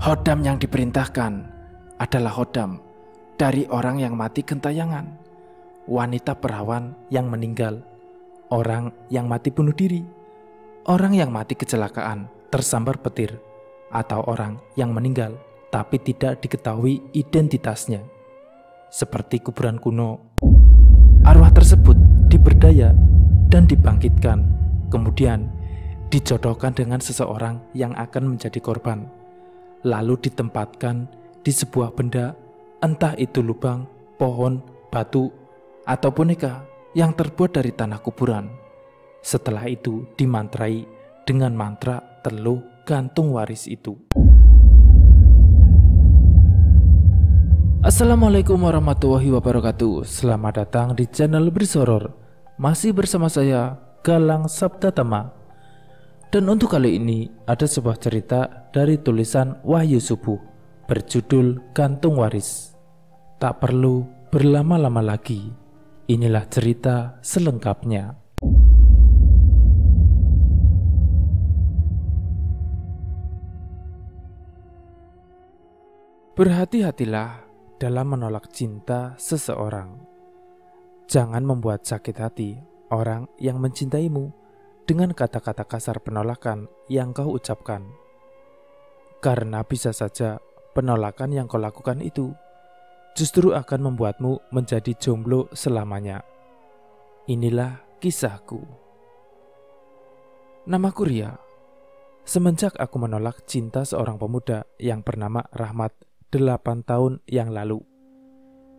Hodam yang diperintahkan adalah hodam dari orang yang mati gentayangan, wanita perawan yang meninggal, orang yang mati bunuh diri, orang yang mati kecelakaan, tersambar petir, atau orang yang meninggal tapi tidak diketahui identitasnya. Seperti kuburan kuno, arwah tersebut diberdaya dan dibangkitkan, kemudian dijodohkan dengan seseorang yang akan menjadi korban lalu ditempatkan di sebuah benda, entah itu lubang, pohon, batu, atau boneka yang terbuat dari tanah kuburan. Setelah itu dimantrai dengan mantra teluh gantung waris itu. Assalamualaikum warahmatullahi wabarakatuh Selamat datang di channel Bersoror Masih bersama saya Galang Sabdatama dan untuk kali ini ada sebuah cerita dari tulisan Wahyu Subuh berjudul Gantung Waris. Tak perlu berlama-lama lagi. Inilah cerita selengkapnya. Berhati-hatilah dalam menolak cinta seseorang. Jangan membuat sakit hati orang yang mencintaimu dengan kata-kata kasar penolakan yang kau ucapkan. Karena bisa saja penolakan yang kau lakukan itu justru akan membuatmu menjadi jomblo selamanya. Inilah kisahku. Namaku Ria. Semenjak aku menolak cinta seorang pemuda yang bernama Rahmat 8 tahun yang lalu.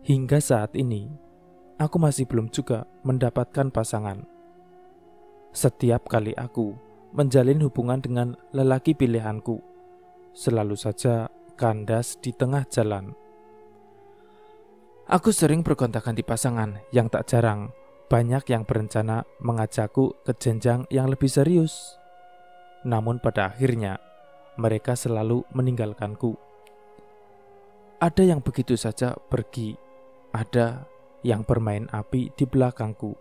Hingga saat ini, aku masih belum juga mendapatkan pasangan. Setiap kali aku menjalin hubungan dengan lelaki pilihanku, selalu saja kandas di tengah jalan. Aku sering bergonta di pasangan yang tak jarang banyak yang berencana mengajakku ke jenjang yang lebih serius. Namun pada akhirnya mereka selalu meninggalkanku. Ada yang begitu saja pergi, ada yang bermain api di belakangku.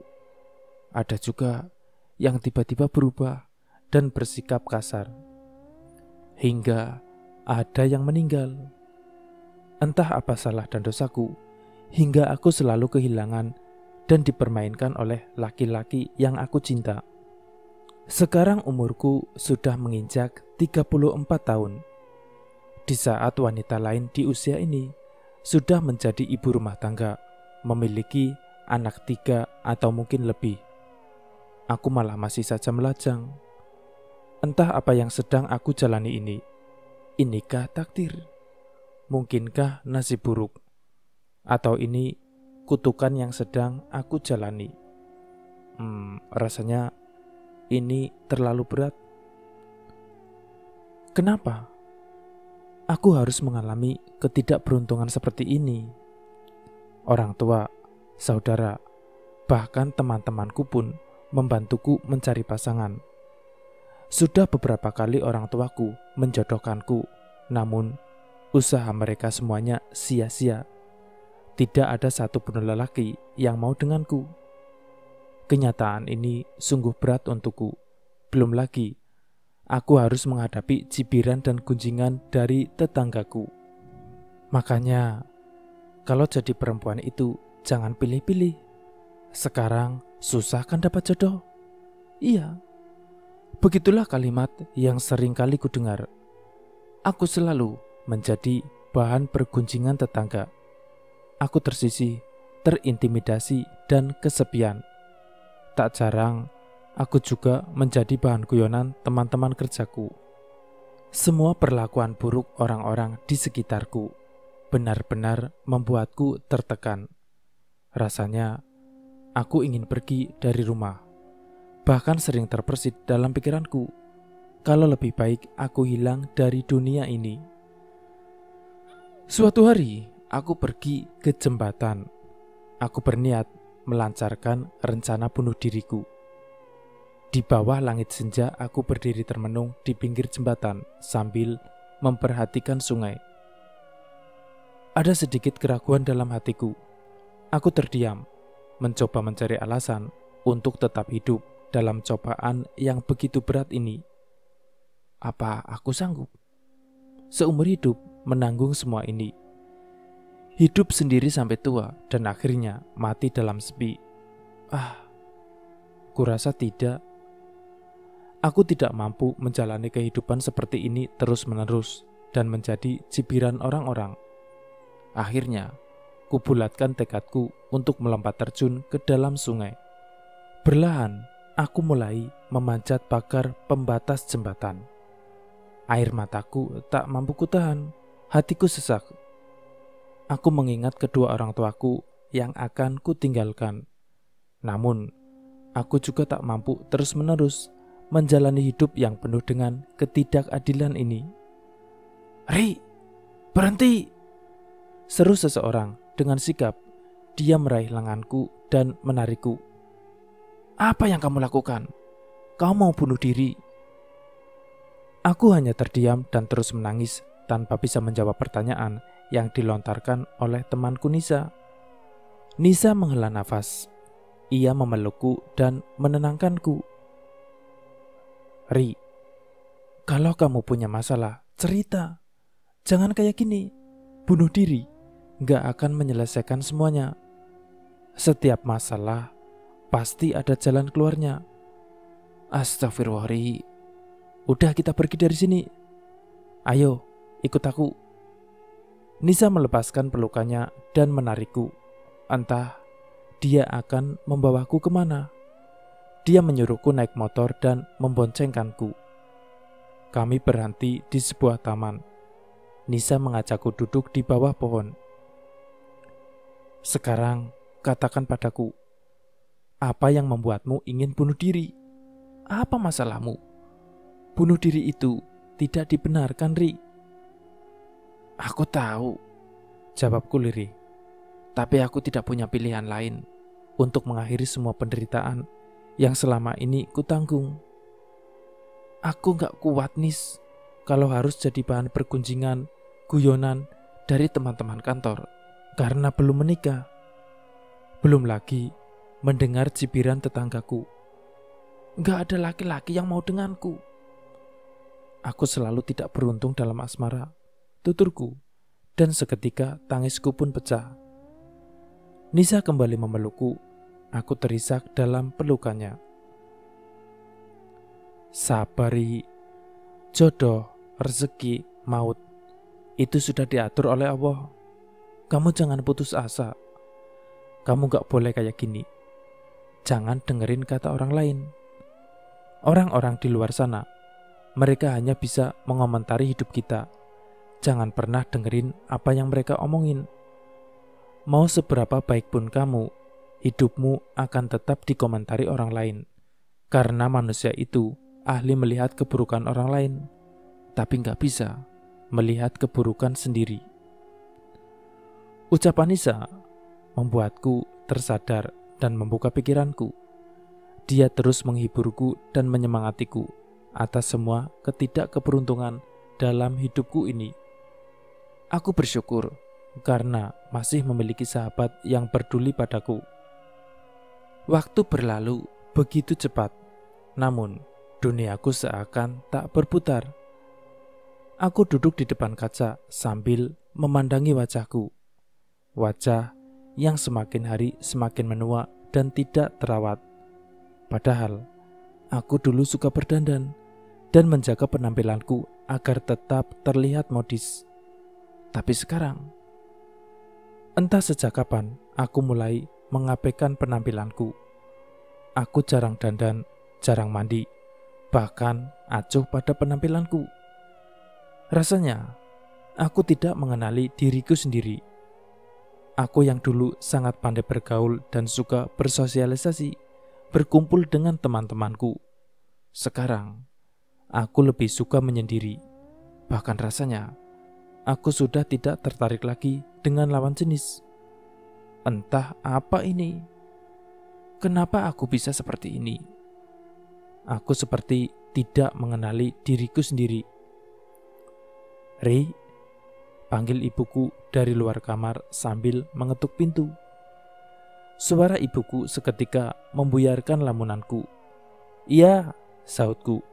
Ada juga yang tiba-tiba berubah dan bersikap kasar. Hingga ada yang meninggal. Entah apa salah dan dosaku, hingga aku selalu kehilangan dan dipermainkan oleh laki-laki yang aku cinta. Sekarang umurku sudah menginjak 34 tahun. Di saat wanita lain di usia ini sudah menjadi ibu rumah tangga, memiliki anak tiga atau mungkin lebih aku malah masih saja melajang. Entah apa yang sedang aku jalani ini. Inikah takdir? Mungkinkah nasib buruk? Atau ini kutukan yang sedang aku jalani? Hmm, rasanya ini terlalu berat. Kenapa aku harus mengalami ketidakberuntungan seperti ini? Orang tua, saudara, bahkan teman-temanku pun membantuku mencari pasangan. Sudah beberapa kali orang tuaku menjodohkanku, namun usaha mereka semuanya sia-sia. Tidak ada satu pun lelaki yang mau denganku. Kenyataan ini sungguh berat untukku. Belum lagi, aku harus menghadapi cibiran dan gunjingan dari tetanggaku. Makanya, kalau jadi perempuan itu jangan pilih-pilih. Sekarang susah kan dapat jodoh? Iya. Begitulah kalimat yang sering kali kudengar. Aku selalu menjadi bahan perguncingan tetangga. Aku tersisih, terintimidasi, dan kesepian. Tak jarang, aku juga menjadi bahan guyonan teman-teman kerjaku. Semua perlakuan buruk orang-orang di sekitarku benar-benar membuatku tertekan. Rasanya Aku ingin pergi dari rumah. Bahkan sering terpersit dalam pikiranku, kalau lebih baik aku hilang dari dunia ini. Suatu hari, aku pergi ke jembatan. Aku berniat melancarkan rencana bunuh diriku. Di bawah langit senja, aku berdiri termenung di pinggir jembatan sambil memperhatikan sungai. Ada sedikit keraguan dalam hatiku. Aku terdiam mencoba mencari alasan untuk tetap hidup dalam cobaan yang begitu berat ini. Apa aku sanggup? Seumur hidup menanggung semua ini. Hidup sendiri sampai tua dan akhirnya mati dalam sepi. Ah, kurasa tidak. Aku tidak mampu menjalani kehidupan seperti ini terus-menerus dan menjadi cipiran orang-orang. Akhirnya, kubulatkan tekadku untuk melompat terjun ke dalam sungai. Berlahan, aku mulai memanjat pagar pembatas jembatan. Air mataku tak mampu kutahan, hatiku sesak. Aku mengingat kedua orang tuaku yang akan kutinggalkan. Namun, aku juga tak mampu terus-menerus menjalani hidup yang penuh dengan ketidakadilan ini. Ri, berhenti! Seru seseorang dengan sigap, dia meraih lenganku dan menarikku. Apa yang kamu lakukan? Kau mau bunuh diri? Aku hanya terdiam dan terus menangis tanpa bisa menjawab pertanyaan yang dilontarkan oleh temanku Nisa. Nisa menghela nafas. Ia memelukku dan menenangkanku. Ri, kalau kamu punya masalah, cerita. Jangan kayak gini, bunuh diri gak akan menyelesaikan semuanya. Setiap masalah pasti ada jalan keluarnya. Astagfirullahaladzim. Udah kita pergi dari sini. Ayo, ikut aku. Nisa melepaskan pelukannya dan menarikku. Entah dia akan membawaku kemana. Dia menyuruhku naik motor dan memboncengkanku. Kami berhenti di sebuah taman. Nisa mengajakku duduk di bawah pohon. Sekarang katakan padaku, apa yang membuatmu ingin bunuh diri? Apa masalahmu? Bunuh diri itu tidak dibenarkan, Ri. Aku tahu, jawabku Liri. Tapi aku tidak punya pilihan lain untuk mengakhiri semua penderitaan yang selama ini kutanggung. Aku nggak kuat, Nis, kalau harus jadi bahan pergunjingan, guyonan dari teman-teman kantor karena belum menikah. Belum lagi mendengar cibiran tetanggaku. Gak ada laki-laki yang mau denganku. Aku selalu tidak beruntung dalam asmara, tuturku, dan seketika tangisku pun pecah. Nisa kembali memelukku. Aku terisak dalam pelukannya. Sabari, jodoh, rezeki, maut. Itu sudah diatur oleh Allah. Kamu jangan putus asa. Kamu gak boleh kayak gini. Jangan dengerin kata orang lain. Orang-orang di luar sana, mereka hanya bisa mengomentari hidup kita. Jangan pernah dengerin apa yang mereka omongin. Mau seberapa baik pun kamu, hidupmu akan tetap dikomentari orang lain. Karena manusia itu ahli melihat keburukan orang lain, tapi nggak bisa melihat keburukan sendiri. Ucapan Nisa membuatku tersadar dan membuka pikiranku. Dia terus menghiburku dan menyemangatiku atas semua ketidakkeberuntungan dalam hidupku ini. Aku bersyukur karena masih memiliki sahabat yang peduli padaku. Waktu berlalu begitu cepat, namun duniaku seakan tak berputar. Aku duduk di depan kaca sambil memandangi wajahku wajah yang semakin hari semakin menua dan tidak terawat. Padahal, aku dulu suka berdandan dan menjaga penampilanku agar tetap terlihat modis. Tapi sekarang, entah sejak kapan aku mulai mengabaikan penampilanku. Aku jarang dandan, jarang mandi, bahkan acuh pada penampilanku. Rasanya, aku tidak mengenali diriku sendiri Aku yang dulu sangat pandai bergaul dan suka bersosialisasi, berkumpul dengan teman-temanku. Sekarang, aku lebih suka menyendiri. Bahkan rasanya, aku sudah tidak tertarik lagi dengan lawan jenis. Entah apa ini. Kenapa aku bisa seperti ini? Aku seperti tidak mengenali diriku sendiri. Ri, panggil ibuku dari luar kamar sambil mengetuk pintu. Suara ibuku seketika membuyarkan lamunanku. Iya, sautku.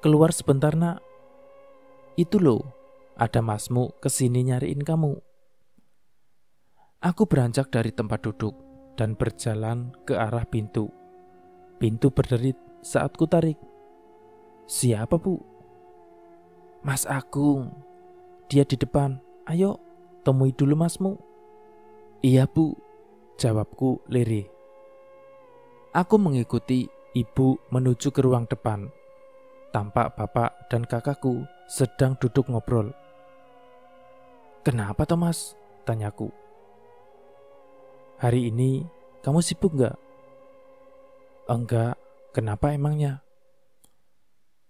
Keluar sebentar nak. Itu loh, ada masmu kesini nyariin kamu. Aku beranjak dari tempat duduk dan berjalan ke arah pintu. Pintu berderit saat ku tarik. Siapa bu? Mas Agung, dia di depan. Ayo, temui dulu masmu. Iya bu, jawabku lirih. Aku mengikuti ibu menuju ke ruang depan. Tampak bapak dan kakakku sedang duduk ngobrol. Kenapa Thomas? Tanyaku. Hari ini kamu sibuk nggak? Enggak, kenapa emangnya?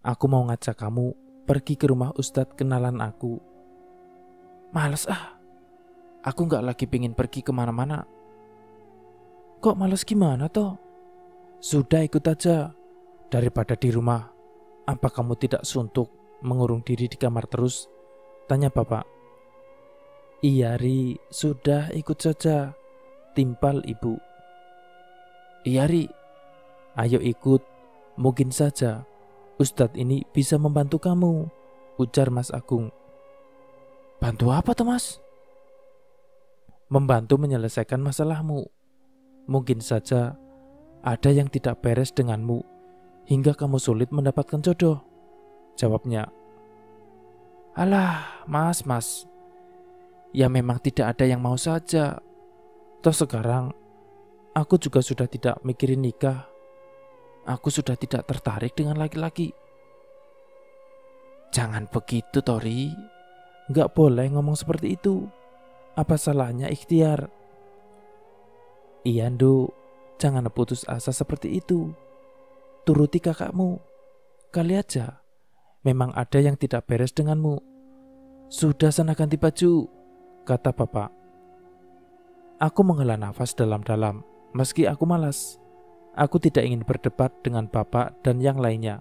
Aku mau ngajak kamu pergi ke rumah Ustadz kenalan aku Males ah. Aku gak lagi pingin pergi kemana-mana. Kok males gimana toh? Sudah ikut aja. Daripada di rumah. Apa kamu tidak suntuk mengurung diri di kamar terus? Tanya bapak. Iya Ri, sudah ikut saja. Timpal ibu. Iya Ri, ayo ikut. Mungkin saja Ustadz ini bisa membantu kamu, ujar Mas Agung. Bantu apa tuh mas? Membantu menyelesaikan masalahmu. Mungkin saja ada yang tidak beres denganmu hingga kamu sulit mendapatkan jodoh. Jawabnya, Alah, mas, mas. Ya memang tidak ada yang mau saja. Toh sekarang, aku juga sudah tidak mikirin nikah. Aku sudah tidak tertarik dengan laki-laki. Jangan begitu, Tori. Gak boleh ngomong seperti itu. Apa salahnya ikhtiar? Iya ndu jangan putus asa seperti itu. Turuti kakakmu. Kali aja, memang ada yang tidak beres denganmu. Sudah sana ganti baju, kata bapak. Aku menghela nafas dalam-dalam, meski aku malas. Aku tidak ingin berdebat dengan bapak dan yang lainnya.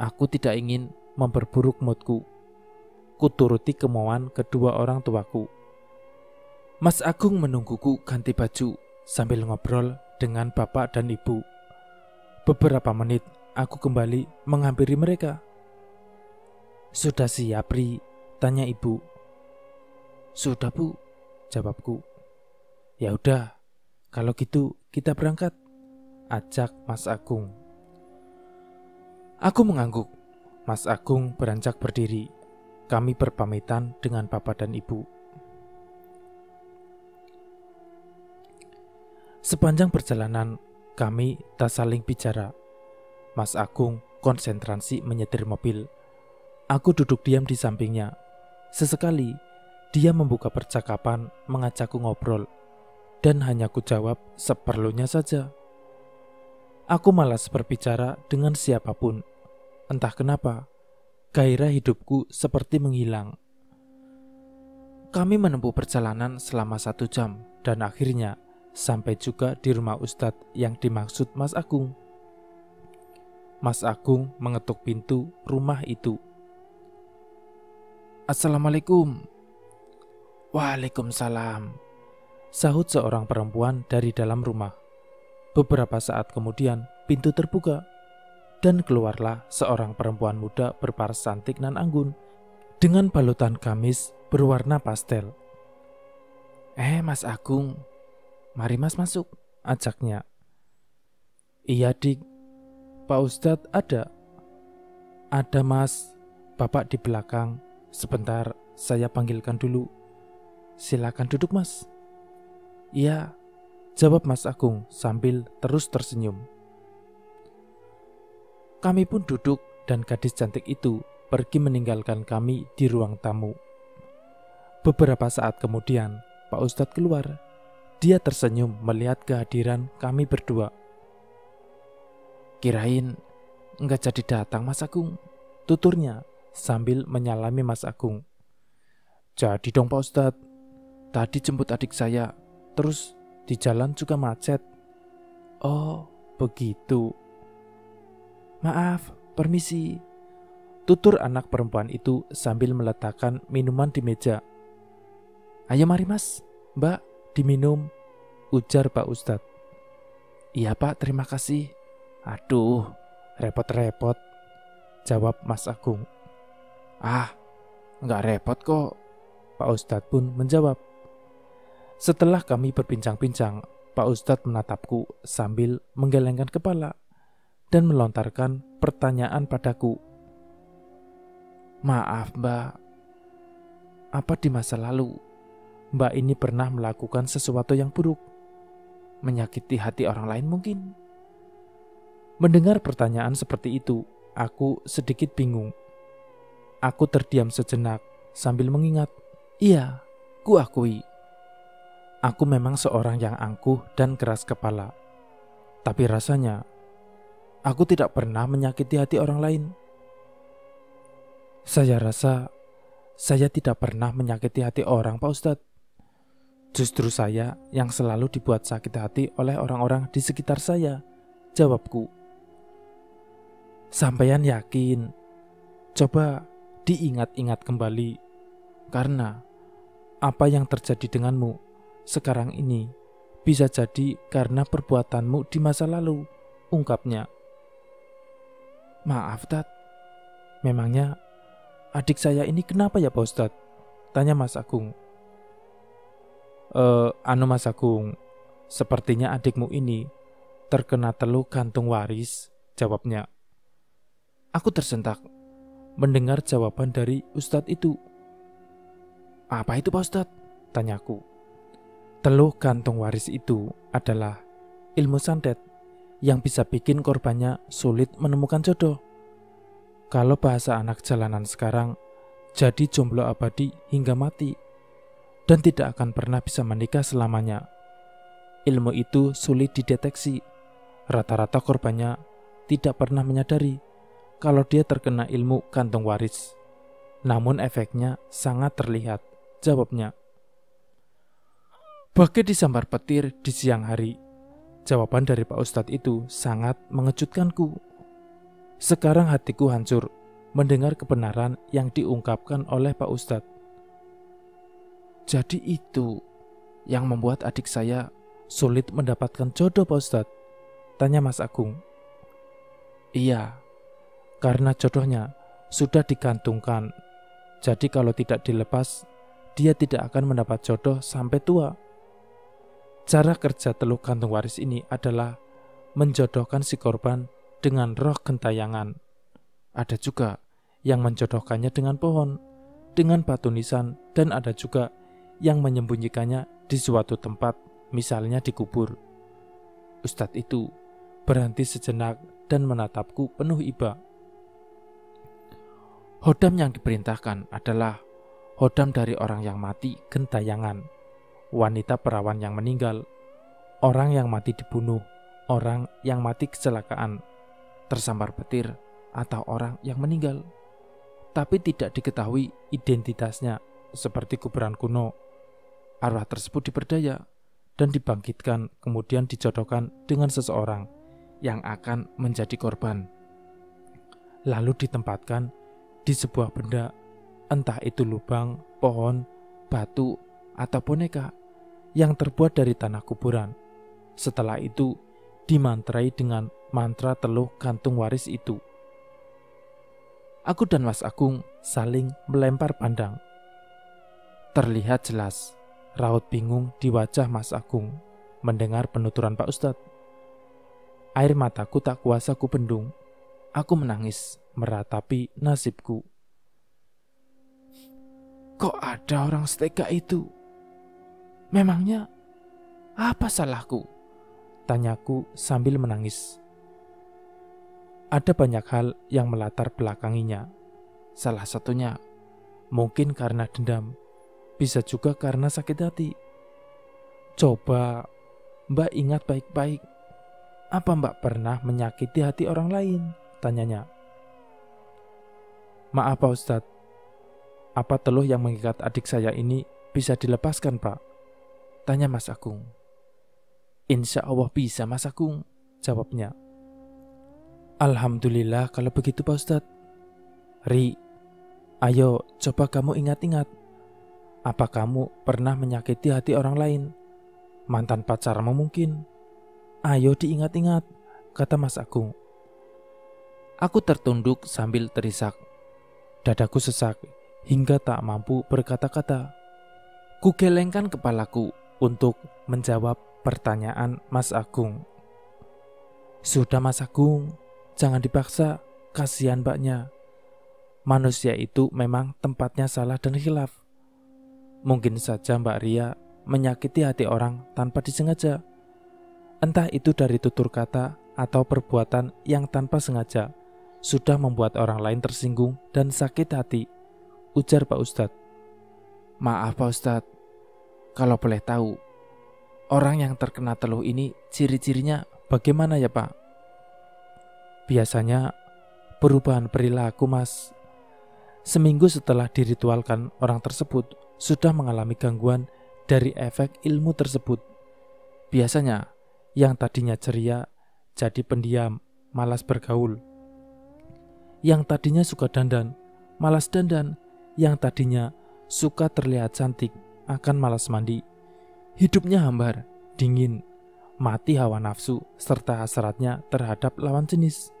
Aku tidak ingin memperburuk moodku kuturuti kemauan kedua orang tuaku. Mas Agung menungguku ganti baju sambil ngobrol dengan bapak dan ibu. Beberapa menit aku kembali menghampiri mereka. Sudah siap, Ri? Tanya ibu. Sudah, Bu, jawabku. Ya udah, kalau gitu kita berangkat. Ajak Mas Agung. Aku mengangguk. Mas Agung beranjak berdiri kami berpamitan dengan Bapak dan Ibu. Sepanjang perjalanan, kami tak saling bicara. Mas Agung konsentrasi menyetir mobil. Aku duduk diam di sampingnya. Sesekali, dia membuka percakapan mengajakku ngobrol, dan hanya ku jawab seperlunya saja. Aku malas berbicara dengan siapapun. Entah kenapa, gairah hidupku seperti menghilang. Kami menempuh perjalanan selama satu jam dan akhirnya sampai juga di rumah Ustadz yang dimaksud Mas Agung. Mas Agung mengetuk pintu rumah itu. Assalamualaikum. Waalaikumsalam. Sahut seorang perempuan dari dalam rumah. Beberapa saat kemudian, pintu terbuka dan keluarlah seorang perempuan muda berparas cantik nan anggun dengan balutan gamis berwarna pastel. Eh, Mas Agung, mari Mas masuk, ajaknya. Iya, Dik. Pak Ustadz ada. Ada, Mas. Bapak di belakang. Sebentar, saya panggilkan dulu. Silakan duduk, Mas. Iya, jawab Mas Agung sambil terus tersenyum. Kami pun duduk dan gadis cantik itu pergi meninggalkan kami di ruang tamu. Beberapa saat kemudian, Pak Ustadz keluar. Dia tersenyum melihat kehadiran kami berdua. Kirain nggak jadi datang Mas Agung, tuturnya sambil menyalami Mas Agung. Jadi dong Pak Ustadz, tadi jemput adik saya, terus di jalan juga macet. Oh, begitu. Maaf, permisi. Tutur anak perempuan itu sambil meletakkan minuman di meja. Ayo mari mas, mbak, diminum. Ujar Pak Ustadz. Iya pak, terima kasih. Aduh, repot-repot. Jawab Mas Agung. Ah, nggak repot kok. Pak Ustadz pun menjawab. Setelah kami berbincang-bincang, Pak Ustadz menatapku sambil menggelengkan kepala dan melontarkan pertanyaan padaku. Maaf mbak, apa di masa lalu mbak ini pernah melakukan sesuatu yang buruk? Menyakiti hati orang lain mungkin? Mendengar pertanyaan seperti itu, aku sedikit bingung. Aku terdiam sejenak sambil mengingat, iya, ku akui. Aku memang seorang yang angkuh dan keras kepala. Tapi rasanya Aku tidak pernah menyakiti hati orang lain. Saya rasa saya tidak pernah menyakiti hati orang, Pak Ustadz. Justru saya yang selalu dibuat sakit hati oleh orang-orang di sekitar saya, jawabku. Sampaian yakin, coba diingat-ingat kembali, karena apa yang terjadi denganmu sekarang ini bisa jadi karena perbuatanmu di masa lalu, ungkapnya. Maaf, Tat. Memangnya adik saya ini kenapa ya, Pak Ustad? Tanya Mas Agung. E, anu Mas Agung, sepertinya adikmu ini terkena teluk kantung waris, jawabnya. Aku tersentak mendengar jawaban dari Ustad itu. Apa itu Pak Ustad? Tanyaku. Teluh gantung waris itu adalah ilmu santet yang bisa bikin korbannya sulit menemukan jodoh. Kalau bahasa anak jalanan sekarang, jadi jomblo abadi hingga mati dan tidak akan pernah bisa menikah selamanya. Ilmu itu sulit dideteksi. Rata-rata korbannya tidak pernah menyadari kalau dia terkena ilmu kantong waris. Namun efeknya sangat terlihat. Jawabnya, Bagai disambar petir di siang hari, Jawaban dari Pak Ustadz itu sangat mengejutkanku. Sekarang hatiku hancur mendengar kebenaran yang diungkapkan oleh Pak Ustadz. Jadi itu yang membuat adik saya sulit mendapatkan jodoh Pak Ustadz? Tanya Mas Agung. Iya, karena jodohnya sudah digantungkan. Jadi kalau tidak dilepas, dia tidak akan mendapat jodoh sampai tua. Cara kerja teluk kantung waris ini adalah menjodohkan si korban dengan roh gentayangan. Ada juga yang menjodohkannya dengan pohon, dengan batu nisan, dan ada juga yang menyembunyikannya di suatu tempat, misalnya di kubur. Ustadz itu berhenti sejenak dan menatapku penuh iba. Hodam yang diperintahkan adalah hodam dari orang yang mati, gentayangan wanita perawan yang meninggal, orang yang mati dibunuh, orang yang mati kecelakaan, tersambar petir, atau orang yang meninggal. Tapi tidak diketahui identitasnya seperti kuburan kuno. Arwah tersebut diperdaya dan dibangkitkan kemudian dijodohkan dengan seseorang yang akan menjadi korban. Lalu ditempatkan di sebuah benda, entah itu lubang, pohon, batu, atau boneka yang terbuat dari tanah kuburan. Setelah itu, dimantrai dengan mantra teluh kantung waris itu. Aku dan Mas Agung saling melempar pandang. Terlihat jelas raut bingung di wajah Mas Agung mendengar penuturan Pak Ustadz. Air mataku tak kuasa ku bendung. Aku menangis meratapi nasibku. Kok ada orang setega itu? Memangnya apa salahku? Tanyaku sambil menangis. Ada banyak hal yang melatar belakanginya. Salah satunya mungkin karena dendam, bisa juga karena sakit hati. Coba Mbak ingat baik-baik. Apa Mbak pernah menyakiti hati orang lain? Tanyanya. Maaf Pak Ustadz, apa teluh yang mengikat adik saya ini bisa dilepaskan Pak? Tanya Mas Agung. Insya Allah bisa Mas Agung, jawabnya. Alhamdulillah kalau begitu Pak Ustadz. Ri, ayo coba kamu ingat-ingat. Apa kamu pernah menyakiti hati orang lain? Mantan pacarmu mungkin? Ayo diingat-ingat, kata Mas Agung. Aku tertunduk sambil terisak. Dadaku sesak hingga tak mampu berkata-kata. Kugelengkan kepalaku untuk menjawab pertanyaan Mas Agung. Sudah Mas Agung, jangan dipaksa, kasihan mbaknya. Manusia itu memang tempatnya salah dan hilaf. Mungkin saja Mbak Ria menyakiti hati orang tanpa disengaja. Entah itu dari tutur kata atau perbuatan yang tanpa sengaja sudah membuat orang lain tersinggung dan sakit hati, ujar Pak Ustadz. Maaf Pak Ustadz, kalau boleh tahu, orang yang terkena teluh ini ciri-cirinya bagaimana ya Pak? Biasanya perubahan perilaku mas. Seminggu setelah diritualkan orang tersebut sudah mengalami gangguan dari efek ilmu tersebut. Biasanya yang tadinya ceria jadi pendiam, malas bergaul. Yang tadinya suka dandan, malas dandan. Yang tadinya suka terlihat cantik, akan malas mandi. Hidupnya hambar, dingin, mati hawa nafsu, serta hasratnya terhadap lawan jenis.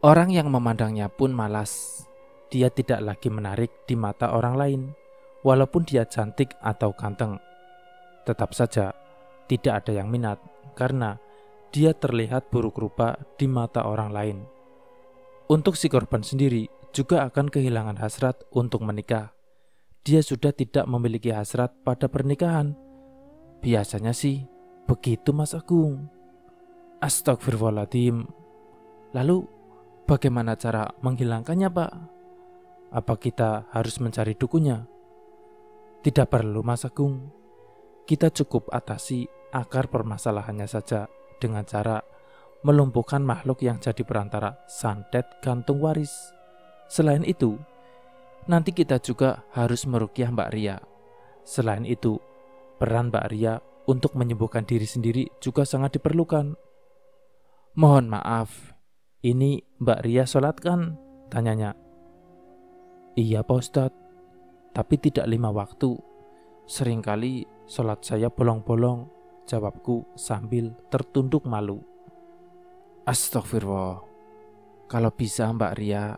Orang yang memandangnya pun malas. Dia tidak lagi menarik di mata orang lain, walaupun dia cantik atau ganteng. Tetap saja, tidak ada yang minat karena dia terlihat buruk rupa di mata orang lain. Untuk si korban sendiri juga akan kehilangan hasrat untuk menikah dia sudah tidak memiliki hasrat pada pernikahan. Biasanya sih begitu Mas Agung. Astagfirullahaladzim. Lalu bagaimana cara menghilangkannya Pak? Apa kita harus mencari dukunya? Tidak perlu Mas Agung. Kita cukup atasi akar permasalahannya saja dengan cara melumpuhkan makhluk yang jadi perantara santet gantung waris. Selain itu, nanti kita juga harus merukyah Mbak Ria. Selain itu, peran Mbak Ria untuk menyembuhkan diri sendiri juga sangat diperlukan. Mohon maaf, ini Mbak Ria sholat kan? Tanyanya. Iya Pak Ustadz, tapi tidak lima waktu. Seringkali sholat saya bolong-bolong, jawabku sambil tertunduk malu. Astagfirullah, kalau bisa Mbak Ria,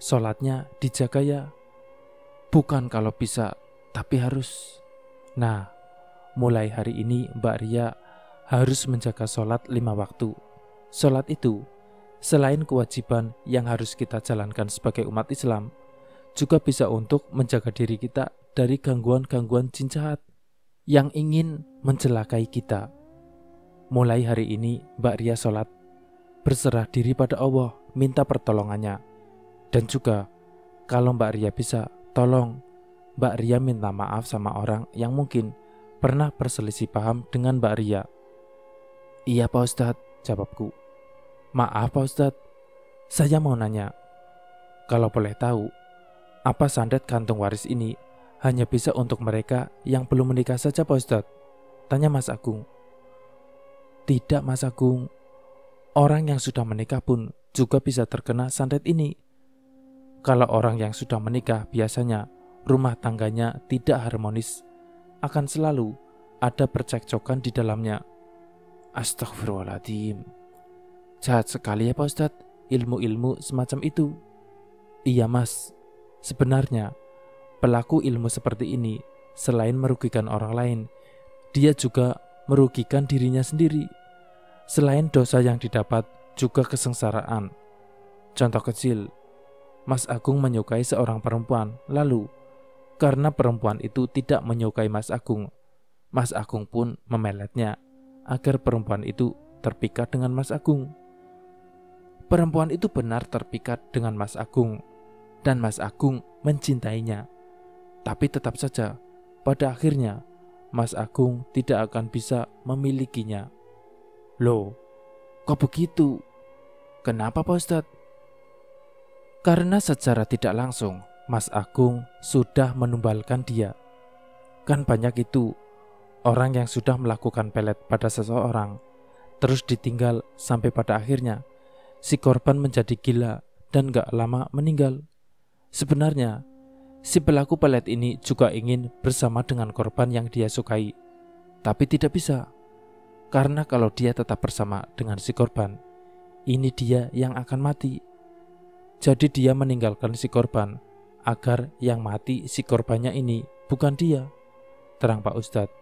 sholatnya dijaga ya Bukan kalau bisa, tapi harus. Nah, mulai hari ini Mbak Ria harus menjaga sholat lima waktu. Sholat itu, selain kewajiban yang harus kita jalankan sebagai umat Islam, juga bisa untuk menjaga diri kita dari gangguan-gangguan jin jahat yang ingin mencelakai kita. Mulai hari ini, Mbak Ria sholat, berserah diri pada Allah, minta pertolongannya. Dan juga, kalau Mbak Ria bisa, Tolong, Mbak Ria minta maaf sama orang yang mungkin pernah berselisih paham dengan Mbak Ria. Iya Pak Ustadz, jawabku. Maaf Pak Ustadz, saya mau nanya. Kalau boleh tahu, apa sandet kantung waris ini hanya bisa untuk mereka yang belum menikah saja Pak Ustadz? Tanya Mas Agung. Tidak Mas Agung, orang yang sudah menikah pun juga bisa terkena santet ini kalau orang yang sudah menikah biasanya rumah tangganya tidak harmonis, akan selalu ada percekcokan di dalamnya. Astagfirullahaladzim. Jahat sekali ya Pak Ustadz, ilmu-ilmu semacam itu. Iya mas, sebenarnya pelaku ilmu seperti ini selain merugikan orang lain, dia juga merugikan dirinya sendiri. Selain dosa yang didapat, juga kesengsaraan. Contoh kecil, Mas Agung menyukai seorang perempuan. Lalu, karena perempuan itu tidak menyukai Mas Agung, Mas Agung pun memeletnya agar perempuan itu terpikat dengan Mas Agung. Perempuan itu benar terpikat dengan Mas Agung, dan Mas Agung mencintainya. Tapi tetap saja, pada akhirnya Mas Agung tidak akan bisa memilikinya. Loh, kok begitu? Kenapa Pak Ustadz? Karena secara tidak langsung, Mas Agung sudah menumbalkan dia. Kan banyak itu, orang yang sudah melakukan pelet pada seseorang, terus ditinggal sampai pada akhirnya, si korban menjadi gila dan gak lama meninggal. Sebenarnya, si pelaku pelet ini juga ingin bersama dengan korban yang dia sukai, tapi tidak bisa. Karena kalau dia tetap bersama dengan si korban, ini dia yang akan mati. Jadi dia meninggalkan si korban agar yang mati si korbannya ini bukan dia. Terang Pak Ustadz.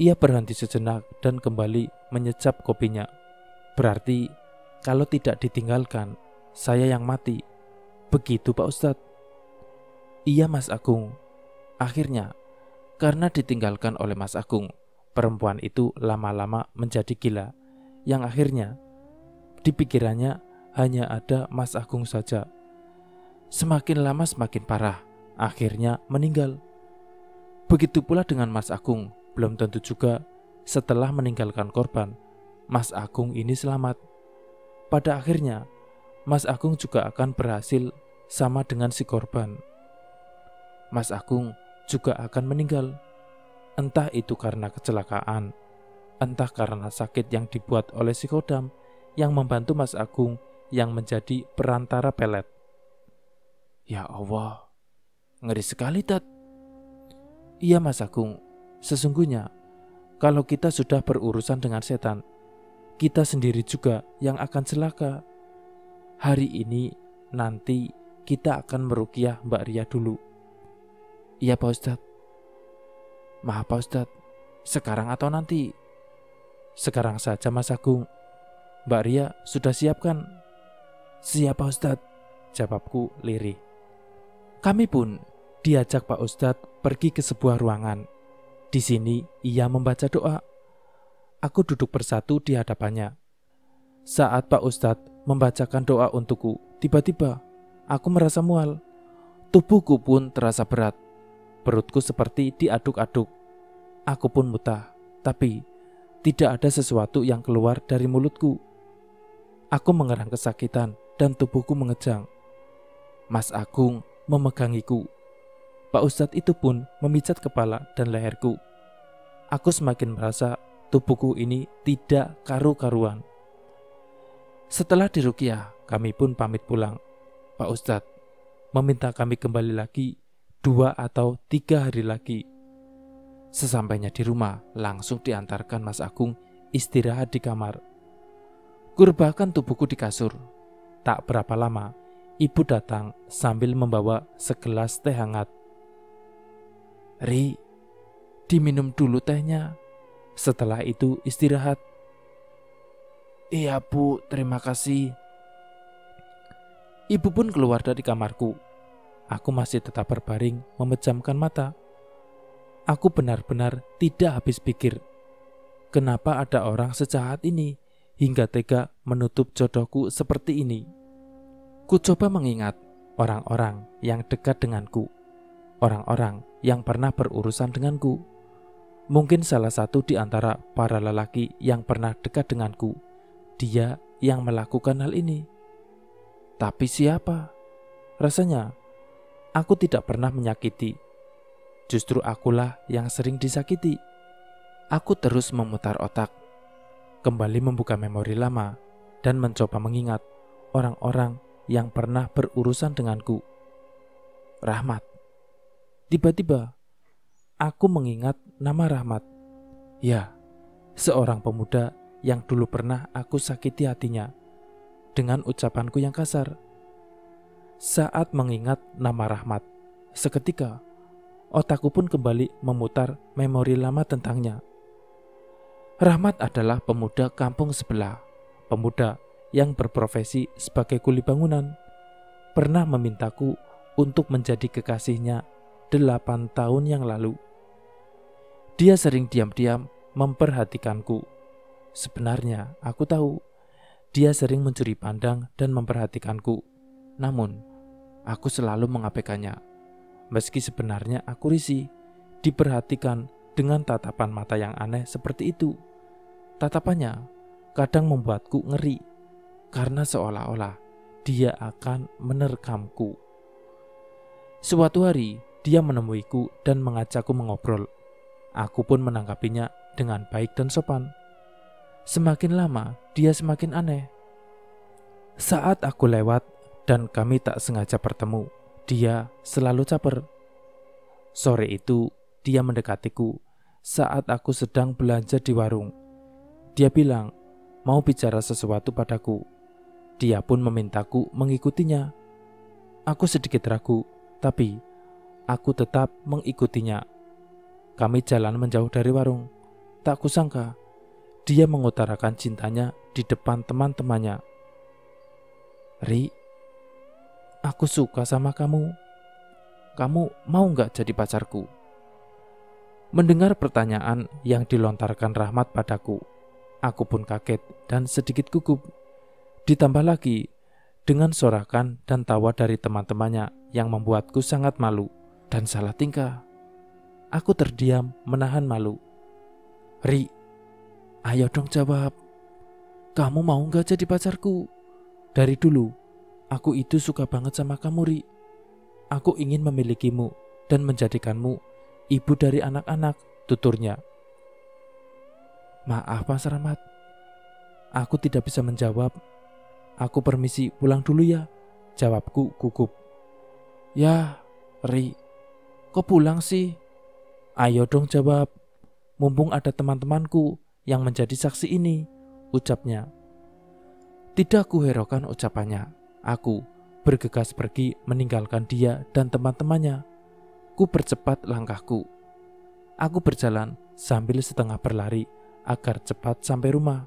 Ia berhenti sejenak dan kembali menyecap kopinya. Berarti kalau tidak ditinggalkan, saya yang mati. Begitu Pak Ustadz. Iya Mas Agung. Akhirnya, karena ditinggalkan oleh Mas Agung, perempuan itu lama-lama menjadi gila. Yang akhirnya, di pikirannya hanya ada Mas Agung saja. Semakin lama semakin parah, akhirnya meninggal. Begitu pula dengan Mas Agung, belum tentu juga setelah meninggalkan korban, Mas Agung ini selamat. Pada akhirnya, Mas Agung juga akan berhasil sama dengan si korban. Mas Agung juga akan meninggal. Entah itu karena kecelakaan, entah karena sakit yang dibuat oleh si Kodam yang membantu Mas Agung yang menjadi perantara pelet. Ya Allah, ngeri sekali, Tat. Iya, Mas Agung. Sesungguhnya, kalau kita sudah berurusan dengan setan, kita sendiri juga yang akan celaka. Hari ini, nanti, kita akan merukiah Mbak Ria dulu. Iya, Pak Ustadz. Maaf, Pak Ustadz. Sekarang atau nanti? Sekarang saja, Mas Agung. Mbak Ria sudah siapkan Siapa Ustadz? Jawabku lirih. Kami pun diajak Pak Ustadz pergi ke sebuah ruangan. Di sini ia membaca doa. Aku duduk bersatu di hadapannya. Saat Pak Ustadz membacakan doa untukku, tiba-tiba aku merasa mual. Tubuhku pun terasa berat. Perutku seperti diaduk-aduk. Aku pun muntah, tapi tidak ada sesuatu yang keluar dari mulutku. Aku mengerang kesakitan dan tubuhku mengejang. Mas Agung memegangiku. Pak Ustadz itu pun memijat kepala dan leherku. Aku semakin merasa tubuhku ini tidak karu-karuan. Setelah dirukiah, kami pun pamit pulang. Pak Ustadz meminta kami kembali lagi dua atau tiga hari lagi. Sesampainya di rumah, langsung diantarkan Mas Agung istirahat di kamar. Kurbahkan tubuhku di kasur, Tak berapa lama, ibu datang sambil membawa segelas teh hangat. Ri, diminum dulu tehnya. Setelah itu istirahat. Iya bu, terima kasih. Ibu pun keluar dari kamarku. Aku masih tetap berbaring memejamkan mata. Aku benar-benar tidak habis pikir. Kenapa ada orang sejahat ini? hingga tega menutup jodohku seperti ini. coba mengingat orang-orang yang dekat denganku, orang-orang yang pernah berurusan denganku. Mungkin salah satu di antara para lelaki yang pernah dekat denganku, dia yang melakukan hal ini. Tapi siapa? Rasanya aku tidak pernah menyakiti. Justru akulah yang sering disakiti. Aku terus memutar otak kembali membuka memori lama dan mencoba mengingat orang-orang yang pernah berurusan denganku. Rahmat. Tiba-tiba, aku mengingat nama Rahmat. Ya, seorang pemuda yang dulu pernah aku sakiti hatinya dengan ucapanku yang kasar. Saat mengingat nama Rahmat, seketika otakku pun kembali memutar memori lama tentangnya. Rahmat adalah pemuda kampung sebelah, pemuda yang berprofesi sebagai kuli bangunan, pernah memintaku untuk menjadi kekasihnya delapan tahun yang lalu. Dia sering diam-diam memperhatikanku. Sebenarnya aku tahu dia sering mencuri pandang dan memperhatikanku. Namun, aku selalu mengabaikannya. Meski sebenarnya aku risih diperhatikan dengan tatapan mata yang aneh seperti itu. Tatapannya kadang membuatku ngeri karena seolah-olah dia akan menerkamku. Suatu hari, dia menemuiku dan mengajakku mengobrol. Aku pun menanggapinya dengan baik dan sopan. Semakin lama, dia semakin aneh. Saat aku lewat dan kami tak sengaja bertemu, dia selalu caper. Sore itu, dia mendekatiku saat aku sedang belanja di warung. Dia bilang mau bicara sesuatu padaku. Dia pun memintaku mengikutinya. Aku sedikit ragu, tapi aku tetap mengikutinya. Kami jalan menjauh dari warung. Tak kusangka, dia mengutarakan cintanya di depan teman-temannya. Ri, aku suka sama kamu. Kamu mau nggak jadi pacarku? Mendengar pertanyaan yang dilontarkan Rahmat padaku, aku pun kaget dan sedikit gugup. Ditambah lagi dengan sorakan dan tawa dari teman-temannya yang membuatku sangat malu dan salah tingkah. Aku terdiam menahan malu. Ri, ayo dong jawab. Kamu mau nggak jadi pacarku? Dari dulu, aku itu suka banget sama kamu, Ri. Aku ingin memilikimu dan menjadikanmu ibu dari anak-anak, tuturnya. Maaf Mas Rahmat, aku tidak bisa menjawab. Aku permisi pulang dulu ya, jawabku gugup. Ya, Ri, kok pulang sih? Ayo dong jawab, mumpung ada teman-temanku yang menjadi saksi ini, ucapnya. Tidak kuherokan ucapannya, aku bergegas pergi meninggalkan dia dan teman-temannya Aku percepat langkahku. Aku berjalan sambil setengah berlari agar cepat sampai rumah.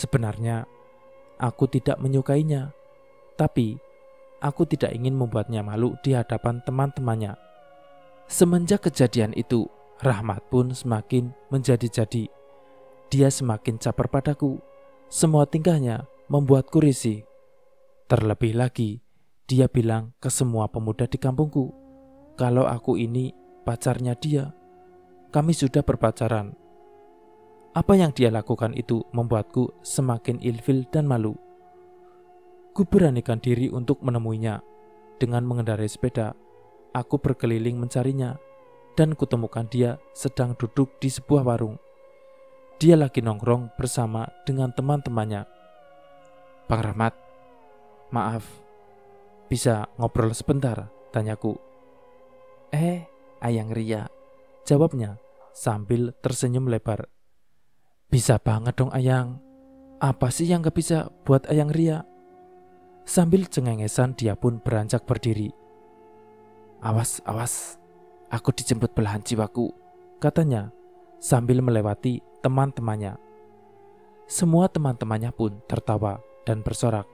Sebenarnya, aku tidak menyukainya, tapi aku tidak ingin membuatnya malu di hadapan teman-temannya. Semenjak kejadian itu, Rahmat pun semakin menjadi-jadi. Dia semakin caper padaku. Semua tingkahnya membuatku risih. Terlebih lagi, dia bilang ke semua pemuda di kampungku kalau aku ini pacarnya dia. Kami sudah berpacaran. Apa yang dia lakukan itu membuatku semakin ilfil dan malu. Ku beranikan diri untuk menemuinya. Dengan mengendarai sepeda, aku berkeliling mencarinya dan kutemukan dia sedang duduk di sebuah warung. Dia lagi nongkrong bersama dengan teman-temannya. Bang Rahmat, maaf, bisa ngobrol sebentar? Tanyaku Eh, Ayang Ria. Jawabnya sambil tersenyum lebar. Bisa banget dong Ayang. Apa sih yang gak bisa buat Ayang Ria? Sambil cengengesan dia pun beranjak berdiri. Awas, awas. Aku dijemput belahan jiwaku. Katanya sambil melewati teman-temannya. Semua teman-temannya pun tertawa dan bersorak.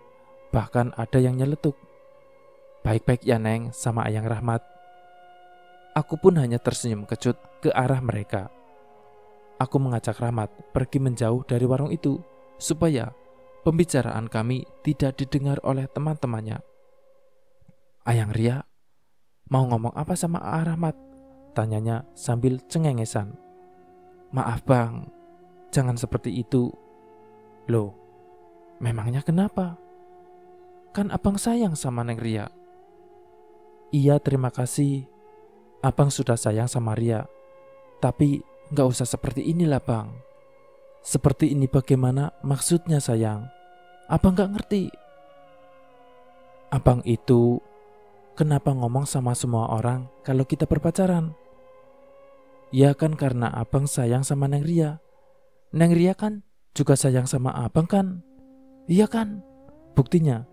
Bahkan ada yang nyeletuk. Baik-baik ya Neng sama Ayang Rahmat. Aku pun hanya tersenyum kecut ke arah mereka. Aku mengajak Rahmat pergi menjauh dari warung itu supaya pembicaraan kami tidak didengar oleh teman-temannya. Ayang Ria, mau ngomong apa sama A. Rahmat? Tanyanya sambil cengengesan. Maaf bang, jangan seperti itu. Loh, memangnya kenapa? Kan abang sayang sama Neng Ria. Iya terima kasih, Abang sudah sayang sama Ria, tapi nggak usah seperti inilah bang. Seperti ini bagaimana maksudnya sayang? Abang nggak ngerti. Abang itu kenapa ngomong sama semua orang kalau kita berpacaran? Ya kan karena abang sayang sama Neng Ria. Neng Ria kan juga sayang sama abang kan? Iya kan? Buktinya,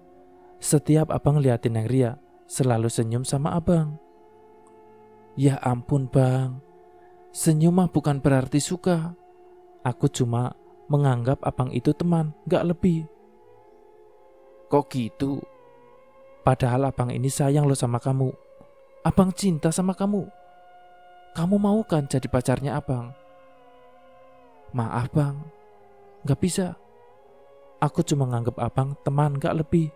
setiap abang liatin Neng Ria, selalu senyum sama abang. Ya ampun bang, senyum mah bukan berarti suka. Aku cuma menganggap abang itu teman, gak lebih. Kok gitu? Padahal abang ini sayang loh sama kamu. Abang cinta sama kamu. Kamu mau kan jadi pacarnya abang? Maaf bang, gak bisa. Aku cuma menganggap abang teman gak lebih.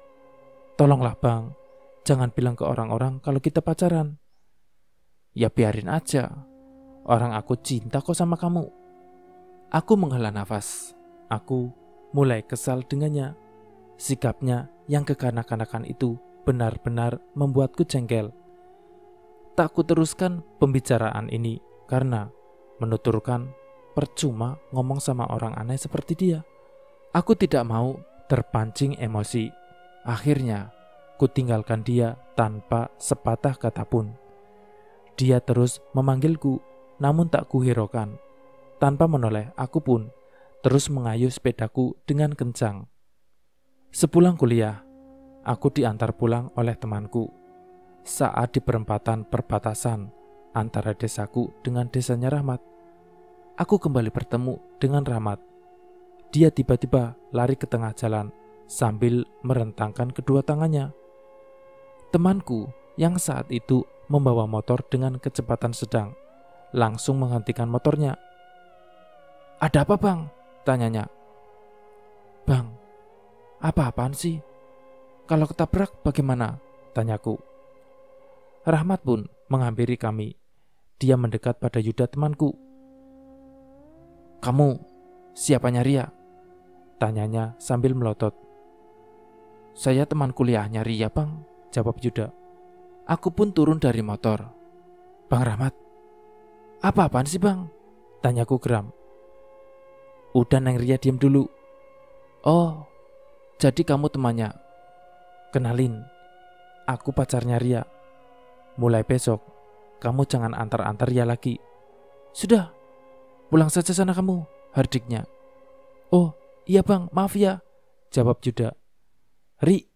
Tolonglah bang, jangan bilang ke orang-orang kalau kita pacaran. Ya biarin aja. Orang aku cinta kok sama kamu. Aku menghela nafas. Aku mulai kesal dengannya. Sikapnya yang kekanak-kanakan itu benar-benar membuatku jengkel. Tak ku teruskan pembicaraan ini karena menuturkan percuma ngomong sama orang aneh seperti dia. Aku tidak mau terpancing emosi. Akhirnya, ku tinggalkan dia tanpa sepatah kata pun. Dia terus memanggilku, namun tak kuhiraukan. Tanpa menoleh, aku pun terus mengayuh sepedaku dengan kencang. Sepulang kuliah, aku diantar pulang oleh temanku. Saat di perempatan perbatasan antara desaku dengan desanya Rahmat, aku kembali bertemu dengan Rahmat. Dia tiba-tiba lari ke tengah jalan sambil merentangkan kedua tangannya. Temanku yang saat itu membawa motor dengan kecepatan sedang, langsung menghentikan motornya. Ada apa bang? Tanyanya. Bang, apa-apaan sih? Kalau ketabrak bagaimana? Tanyaku. Rahmat pun menghampiri kami. Dia mendekat pada Yuda temanku. Kamu, siapanya Ria? Ya? Tanyanya sambil melotot. Saya teman kuliahnya Ria bang, jawab Yuda. Aku pun turun dari motor. Bang Rahmat, apa-apaan sih bang? Tanyaku geram. Udah Neng Ria diam dulu. Oh, jadi kamu temannya. Kenalin, aku pacarnya Ria. Mulai besok, kamu jangan antar-antar Ria lagi. Sudah, pulang saja sana kamu, hardiknya. Oh, iya bang, maaf ya, jawab Yuda. Ri,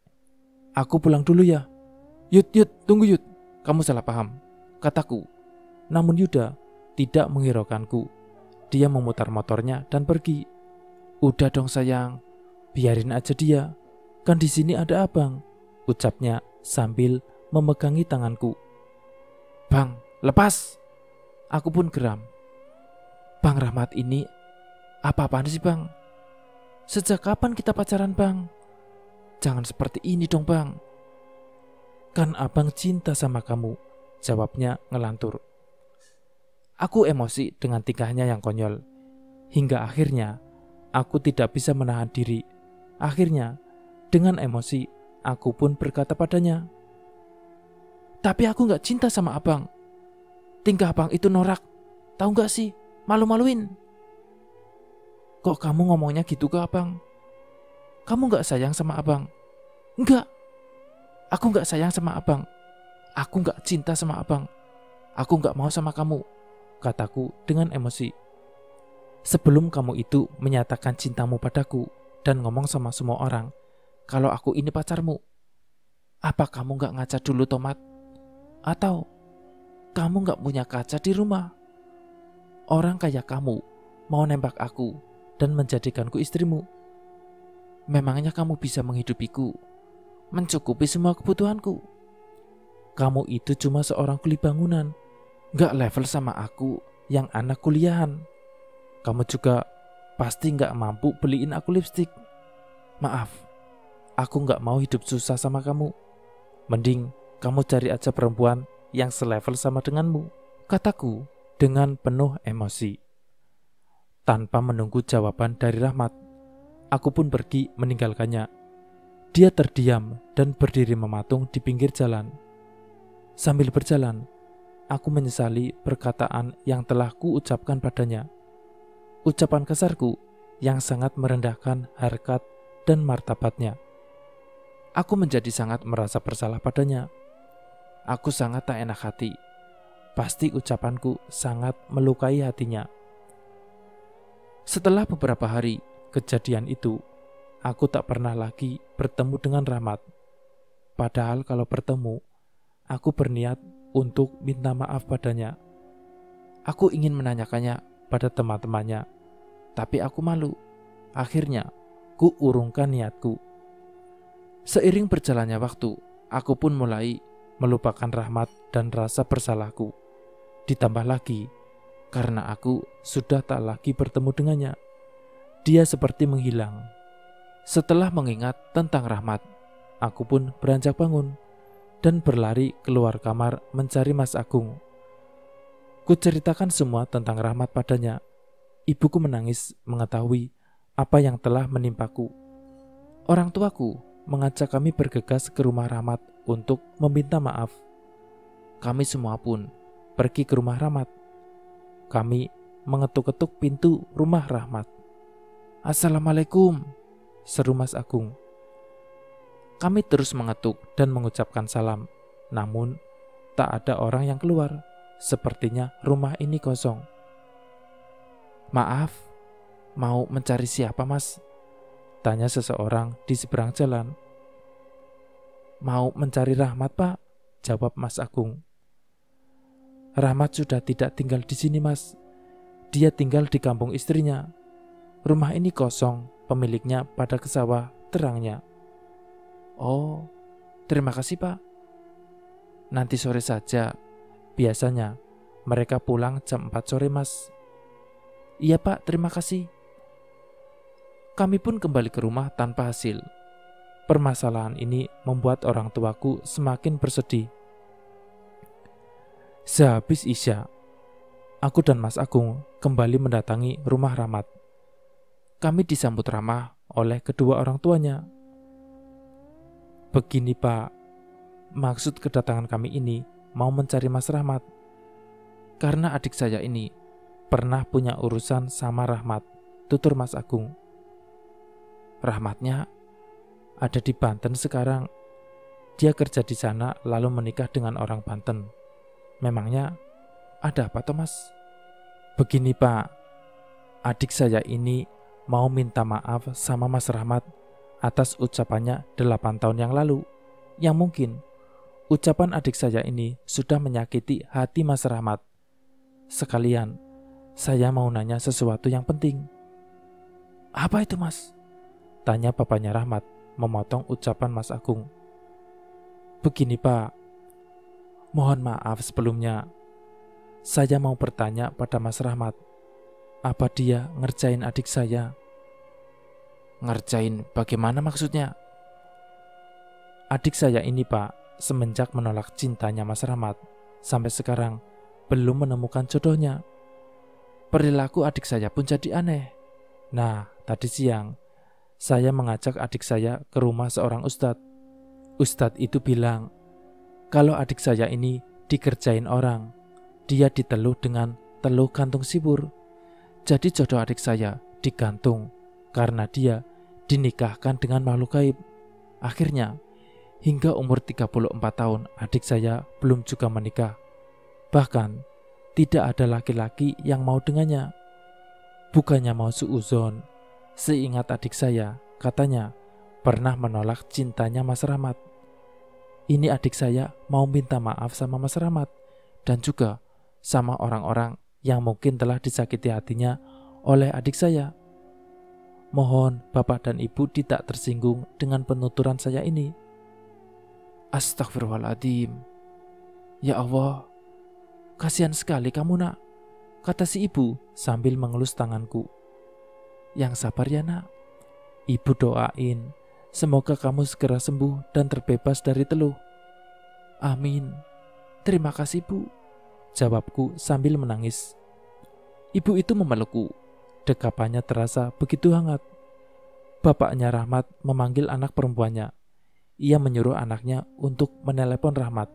aku pulang dulu ya. Yud, Yud, tunggu Yud. Kamu salah paham. Kataku. Namun Yuda tidak menghiraukanku. Dia memutar motornya dan pergi. Udah dong sayang, biarin aja dia. Kan di sini ada abang. Ucapnya sambil memegangi tanganku. Bang, lepas! Aku pun geram. Bang Rahmat ini apa-apaan sih bang? Sejak kapan kita pacaran bang? Jangan seperti ini dong bang. Kan abang cinta sama kamu. Jawabnya ngelantur. Aku emosi dengan tingkahnya yang konyol. Hingga akhirnya, aku tidak bisa menahan diri. Akhirnya, dengan emosi, aku pun berkata padanya. Tapi aku gak cinta sama abang. Tingkah abang itu norak. Tahu gak sih? Malu-maluin. Kok kamu ngomongnya gitu ke abang? Kamu gak sayang sama abang? Enggak, Aku nggak sayang sama abang. Aku nggak cinta sama abang. Aku nggak mau sama kamu, kataku dengan emosi. Sebelum kamu itu menyatakan cintamu padaku dan ngomong sama semua orang, kalau aku ini pacarmu, apa kamu nggak ngaca dulu tomat? Atau kamu nggak punya kaca di rumah? Orang kayak kamu mau nembak aku dan menjadikanku istrimu. Memangnya kamu bisa menghidupiku mencukupi semua kebutuhanku. Kamu itu cuma seorang kuli bangunan, gak level sama aku yang anak kuliahan. Kamu juga pasti gak mampu beliin aku lipstick. Maaf, aku gak mau hidup susah sama kamu. Mending kamu cari aja perempuan yang selevel sama denganmu, kataku dengan penuh emosi. Tanpa menunggu jawaban dari Rahmat, aku pun pergi meninggalkannya dia terdiam dan berdiri mematung di pinggir jalan. Sambil berjalan, aku menyesali perkataan yang telah kuucapkan padanya. Ucapan kasarku yang sangat merendahkan harkat dan martabatnya. Aku menjadi sangat merasa bersalah padanya. Aku sangat tak enak hati. Pasti ucapanku sangat melukai hatinya. Setelah beberapa hari kejadian itu, aku tak pernah lagi bertemu dengan Rahmat. Padahal kalau bertemu, aku berniat untuk minta maaf padanya. Aku ingin menanyakannya pada teman-temannya, tapi aku malu. Akhirnya, ku urungkan niatku. Seiring berjalannya waktu, aku pun mulai melupakan rahmat dan rasa bersalahku. Ditambah lagi, karena aku sudah tak lagi bertemu dengannya. Dia seperti menghilang setelah mengingat tentang rahmat, aku pun beranjak bangun dan berlari keluar kamar mencari Mas Agung. Kuceritakan semua tentang rahmat padanya. Ibuku menangis mengetahui apa yang telah menimpaku. Orang tuaku mengajak kami bergegas ke rumah rahmat untuk meminta maaf. Kami semua pun pergi ke rumah rahmat. Kami mengetuk-ketuk pintu rumah rahmat. Assalamualaikum, seru Mas Agung. Kami terus mengetuk dan mengucapkan salam, namun tak ada orang yang keluar. Sepertinya rumah ini kosong. Maaf, mau mencari siapa mas? Tanya seseorang di seberang jalan. Mau mencari rahmat pak? Jawab mas Agung. Rahmat sudah tidak tinggal di sini mas. Dia tinggal di kampung istrinya, Rumah ini kosong, pemiliknya pada ke sawah terangnya. Oh, terima kasih pak. Nanti sore saja, biasanya mereka pulang jam 4 sore mas. Iya pak, terima kasih. Kami pun kembali ke rumah tanpa hasil. Permasalahan ini membuat orang tuaku semakin bersedih. Sehabis Isya, aku dan Mas Agung kembali mendatangi rumah Ramat kami disambut ramah oleh kedua orang tuanya. Begini pak, maksud kedatangan kami ini mau mencari Mas Rahmat. Karena adik saya ini pernah punya urusan sama Rahmat, tutur Mas Agung. Rahmatnya ada di Banten sekarang. Dia kerja di sana lalu menikah dengan orang Banten. Memangnya ada apa Thomas? Begini pak, adik saya ini mau minta maaf sama Mas Rahmat atas ucapannya 8 tahun yang lalu. Yang mungkin, ucapan adik saya ini sudah menyakiti hati Mas Rahmat. Sekalian, saya mau nanya sesuatu yang penting. Apa itu mas? Tanya papanya Rahmat, memotong ucapan mas Agung. Begini pak, mohon maaf sebelumnya. Saya mau bertanya pada mas Rahmat, apa dia ngerjain adik saya? Ngerjain bagaimana maksudnya? Adik saya ini pak, semenjak menolak cintanya Mas Rahmat, sampai sekarang belum menemukan jodohnya. Perilaku adik saya pun jadi aneh. Nah, tadi siang, saya mengajak adik saya ke rumah seorang ustadz. Ustadz itu bilang, kalau adik saya ini dikerjain orang, dia diteluh dengan teluh gantung sibur. Jadi jodoh adik saya digantung karena dia dinikahkan dengan makhluk gaib. Akhirnya, hingga umur 34 tahun adik saya belum juga menikah. Bahkan, tidak ada laki-laki yang mau dengannya. Bukannya mau suuzon, seingat adik saya, katanya pernah menolak cintanya Mas Rahmat. Ini adik saya mau minta maaf sama Mas Rahmat dan juga sama orang-orang yang mungkin telah disakiti hatinya oleh adik saya. Mohon Bapak dan Ibu tidak tersinggung dengan penuturan saya ini. Astagfirullahaladzim. Ya Allah, kasihan sekali kamu nak, kata si ibu sambil mengelus tanganku. Yang sabar ya nak, ibu doain, semoga kamu segera sembuh dan terbebas dari teluh. Amin. Terima kasih ibu. jawabku sambil menangis. Ibu itu memelukku Dekapannya terasa begitu hangat. Bapaknya Rahmat memanggil anak perempuannya. Ia menyuruh anaknya untuk menelepon Rahmat.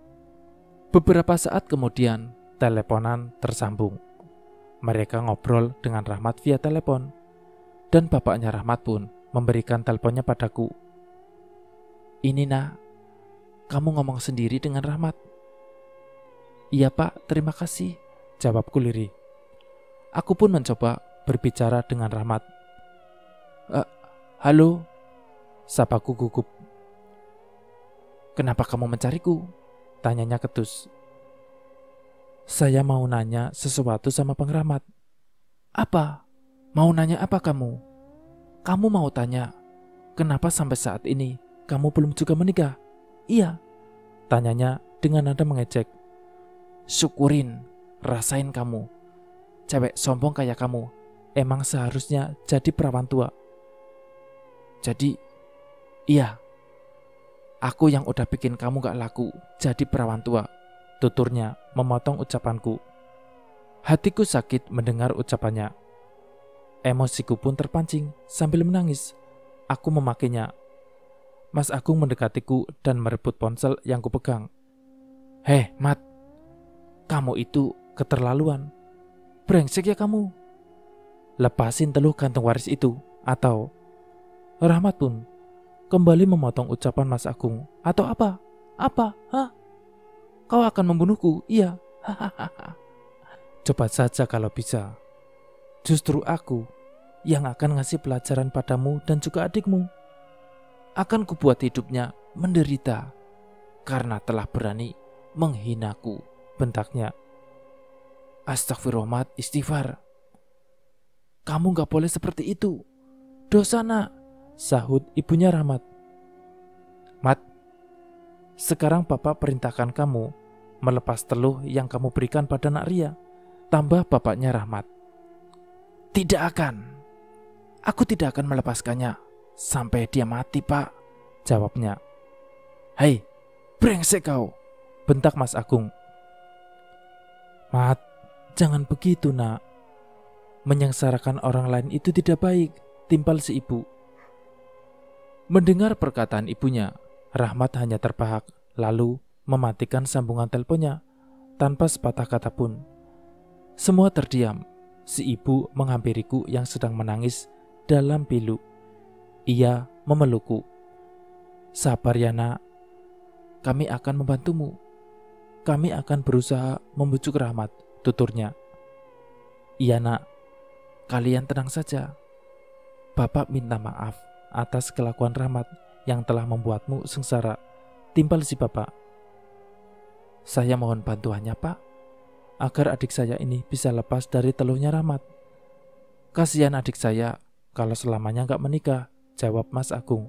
Beberapa saat kemudian, teleponan tersambung. Mereka ngobrol dengan Rahmat via telepon. Dan bapaknya Rahmat pun memberikan teleponnya padaku. Ini nak, kamu ngomong sendiri dengan Rahmat. Iya pak, terima kasih, jawabku lirih. Aku pun mencoba berbicara dengan rahmat. Uh, halo, sapaku gugup. Kenapa kamu mencariku? Tanyanya ketus. Saya mau nanya sesuatu sama pengramat. Apa? Mau nanya apa kamu? Kamu mau tanya, kenapa sampai saat ini kamu belum juga menikah? Iya, tanyanya dengan nada mengejek. Syukurin, rasain kamu. Cewek sombong kayak kamu emang seharusnya jadi perawan tua. Jadi, iya, aku yang udah bikin kamu gak laku jadi perawan tua. Tuturnya memotong ucapanku. Hatiku sakit mendengar ucapannya. Emosiku pun terpancing sambil menangis. Aku memakainya. Mas Agung mendekatiku dan merebut ponsel yang kupegang. Heh, Mat. Kamu itu keterlaluan. Brengsek ya kamu, lepasin teluh kantong waris itu, atau Rahmat pun kembali memotong ucapan Mas Agung, atau apa? Apa? Hah? Kau akan membunuhku, iya. Hahaha. Cepat saja kalau bisa. Justru aku yang akan ngasih pelajaran padamu dan juga adikmu. Akan kubuat hidupnya menderita karena telah berani menghinaku, bentaknya. Astagfirullahaladzim. istighfar. Kamu gak boleh seperti itu. Dosa nak, sahut ibunya Rahmat. Mat, sekarang bapak perintahkan kamu melepas teluh yang kamu berikan pada nak Ria. Tambah bapaknya Rahmat. Tidak akan. Aku tidak akan melepaskannya sampai dia mati pak. Jawabnya. Hei, brengsek kau. Bentak Mas Agung. Mat, jangan begitu nak. Menyengsarakan orang lain itu tidak baik, timpal si ibu. Mendengar perkataan ibunya, Rahmat hanya terbahak, lalu mematikan sambungan teleponnya tanpa sepatah kata pun. Semua terdiam. Si ibu menghampiriku yang sedang menangis dalam pilu. Ia memelukku. Sabar ya nak, kami akan membantumu. Kami akan berusaha membujuk Rahmat, tuturnya. Iya nak, Kalian tenang saja. Bapak minta maaf atas kelakuan Rahmat yang telah membuatmu sengsara. Timpal si Bapak. Saya mohon bantuannya, Pak, agar adik saya ini bisa lepas dari teluhnya Rahmat. Kasihan adik saya kalau selamanya nggak menikah, jawab Mas Agung.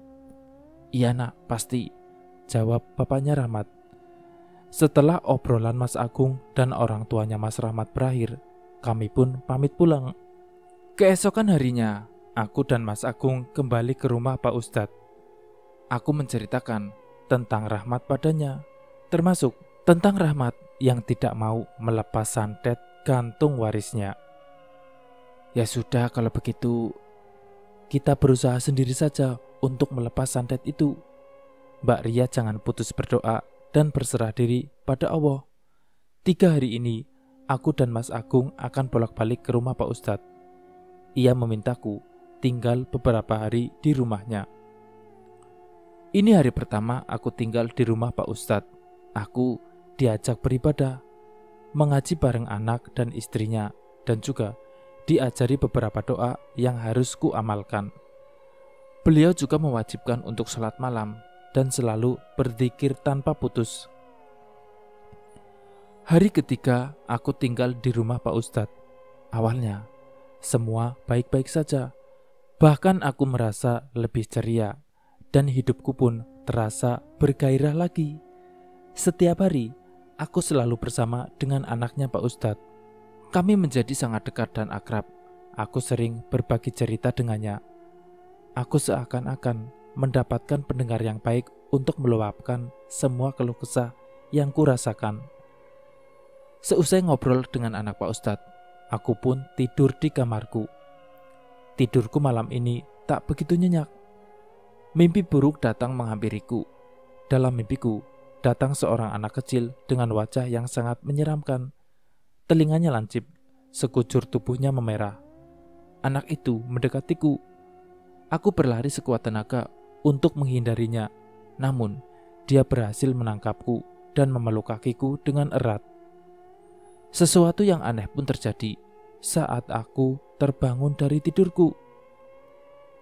Iya nak, pasti, jawab bapaknya Rahmat. Setelah obrolan Mas Agung dan orang tuanya Mas Rahmat berakhir, kami pun pamit pulang Keesokan harinya, aku dan Mas Agung kembali ke rumah Pak Ustadz. Aku menceritakan tentang rahmat padanya, termasuk tentang rahmat yang tidak mau melepas santet gantung warisnya. Ya sudah kalau begitu, kita berusaha sendiri saja untuk melepas santet itu. Mbak Ria jangan putus berdoa dan berserah diri pada Allah. Tiga hari ini, aku dan Mas Agung akan bolak-balik ke rumah Pak Ustadz ia memintaku tinggal beberapa hari di rumahnya. Ini hari pertama aku tinggal di rumah Pak Ustadz. Aku diajak beribadah, mengaji bareng anak dan istrinya, dan juga diajari beberapa doa yang harus kuamalkan. Beliau juga mewajibkan untuk sholat malam dan selalu berzikir tanpa putus. Hari ketiga, aku tinggal di rumah Pak Ustadz. Awalnya, semua baik-baik saja. Bahkan aku merasa lebih ceria dan hidupku pun terasa bergairah lagi. Setiap hari, aku selalu bersama dengan anaknya Pak Ustadz. Kami menjadi sangat dekat dan akrab. Aku sering berbagi cerita dengannya. Aku seakan-akan mendapatkan pendengar yang baik untuk meluapkan semua keluh kesah yang kurasakan. Seusai ngobrol dengan anak Pak Ustadz, Aku pun tidur di kamarku. Tidurku malam ini tak begitu nyenyak. Mimpi buruk datang menghampiriku. Dalam mimpiku, datang seorang anak kecil dengan wajah yang sangat menyeramkan. Telinganya lancip, sekujur tubuhnya memerah. Anak itu mendekatiku. Aku berlari sekuat tenaga untuk menghindarinya, namun dia berhasil menangkapku dan memeluk kakiku dengan erat. Sesuatu yang aneh pun terjadi saat aku terbangun dari tidurku.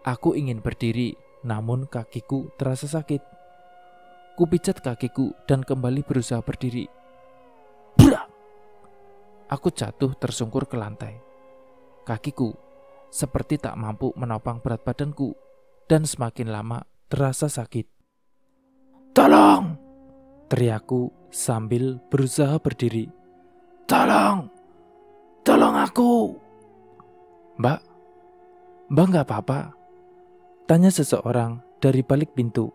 Aku ingin berdiri, namun kakiku terasa sakit. Kupijat kakiku dan kembali berusaha berdiri. Brak! Aku jatuh tersungkur ke lantai. Kakiku seperti tak mampu menopang berat badanku dan semakin lama terasa sakit. Tolong! Teriaku sambil berusaha berdiri. Tolong! Tolong aku! Mbak, Mbak nggak apa-apa. Tanya seseorang dari balik pintu.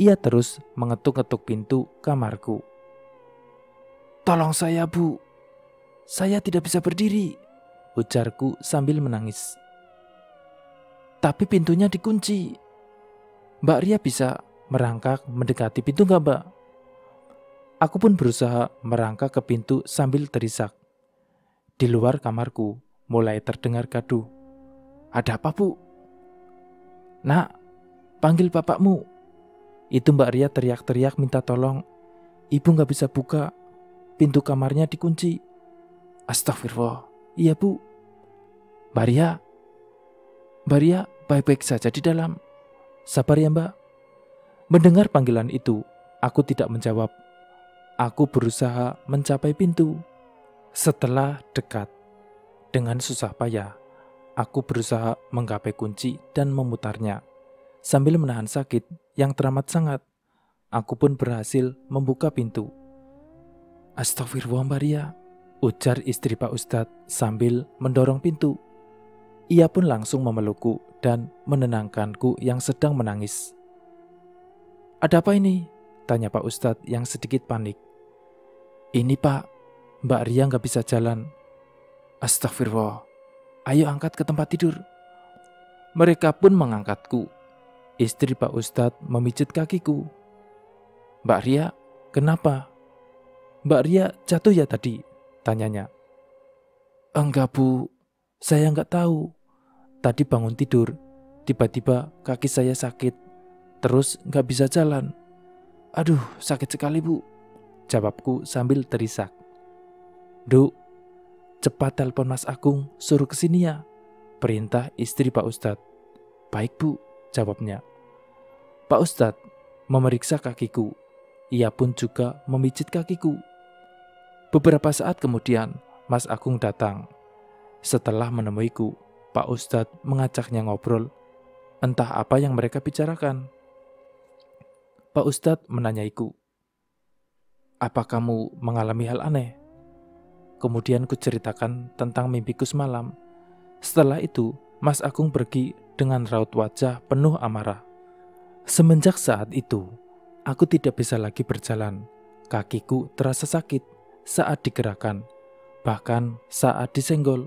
Ia terus mengetuk ketuk pintu kamarku. Tolong saya, Bu. Saya tidak bisa berdiri, ujarku sambil menangis. Tapi pintunya dikunci. Mbak Ria bisa merangkak mendekati pintu nggak, Mbak? Aku pun berusaha merangkak ke pintu sambil terisak. Di luar kamarku mulai terdengar gaduh. Ada apa, Bu? Nak, panggil bapakmu. Itu Mbak Ria teriak-teriak minta tolong. Ibu nggak bisa buka. Pintu kamarnya dikunci. Astagfirullah. Iya, Bu. Mbak Ria. Mbak Ria baik-baik saja di dalam. Sabar ya, Mbak. Mendengar panggilan itu, aku tidak menjawab aku berusaha mencapai pintu. Setelah dekat, dengan susah payah, aku berusaha menggapai kunci dan memutarnya. Sambil menahan sakit yang teramat sangat, aku pun berhasil membuka pintu. Astagfirullah Maria, ujar istri Pak Ustadz sambil mendorong pintu. Ia pun langsung memelukku dan menenangkanku yang sedang menangis. Ada apa ini? Tanya Pak Ustadz yang sedikit panik. Ini pak, Mbak Ria nggak bisa jalan. Astagfirullah, ayo angkat ke tempat tidur. Mereka pun mengangkatku. Istri Pak Ustadz memijit kakiku. Mbak Ria, kenapa? Mbak Ria jatuh ya tadi? Tanyanya. Enggak bu, saya nggak tahu. Tadi bangun tidur, tiba-tiba kaki saya sakit. Terus nggak bisa jalan. Aduh, sakit sekali bu. Jawabku sambil terisak. Duk, cepat telepon Mas Agung, suruh ke sini ya. Perintah istri Pak Ustadz. Baik bu, jawabnya. Pak Ustadz memeriksa kakiku. Ia pun juga memijit kakiku. Beberapa saat kemudian, Mas Agung datang. Setelah menemuiku, Pak Ustadz mengajaknya ngobrol. Entah apa yang mereka bicarakan. Pak Ustadz menanyaiku, apa kamu mengalami hal aneh? Kemudian ceritakan tentang mimpiku semalam. Setelah itu, Mas Agung pergi dengan raut wajah penuh amarah. Semenjak saat itu, aku tidak bisa lagi berjalan. Kakiku terasa sakit saat digerakkan, bahkan saat disenggol.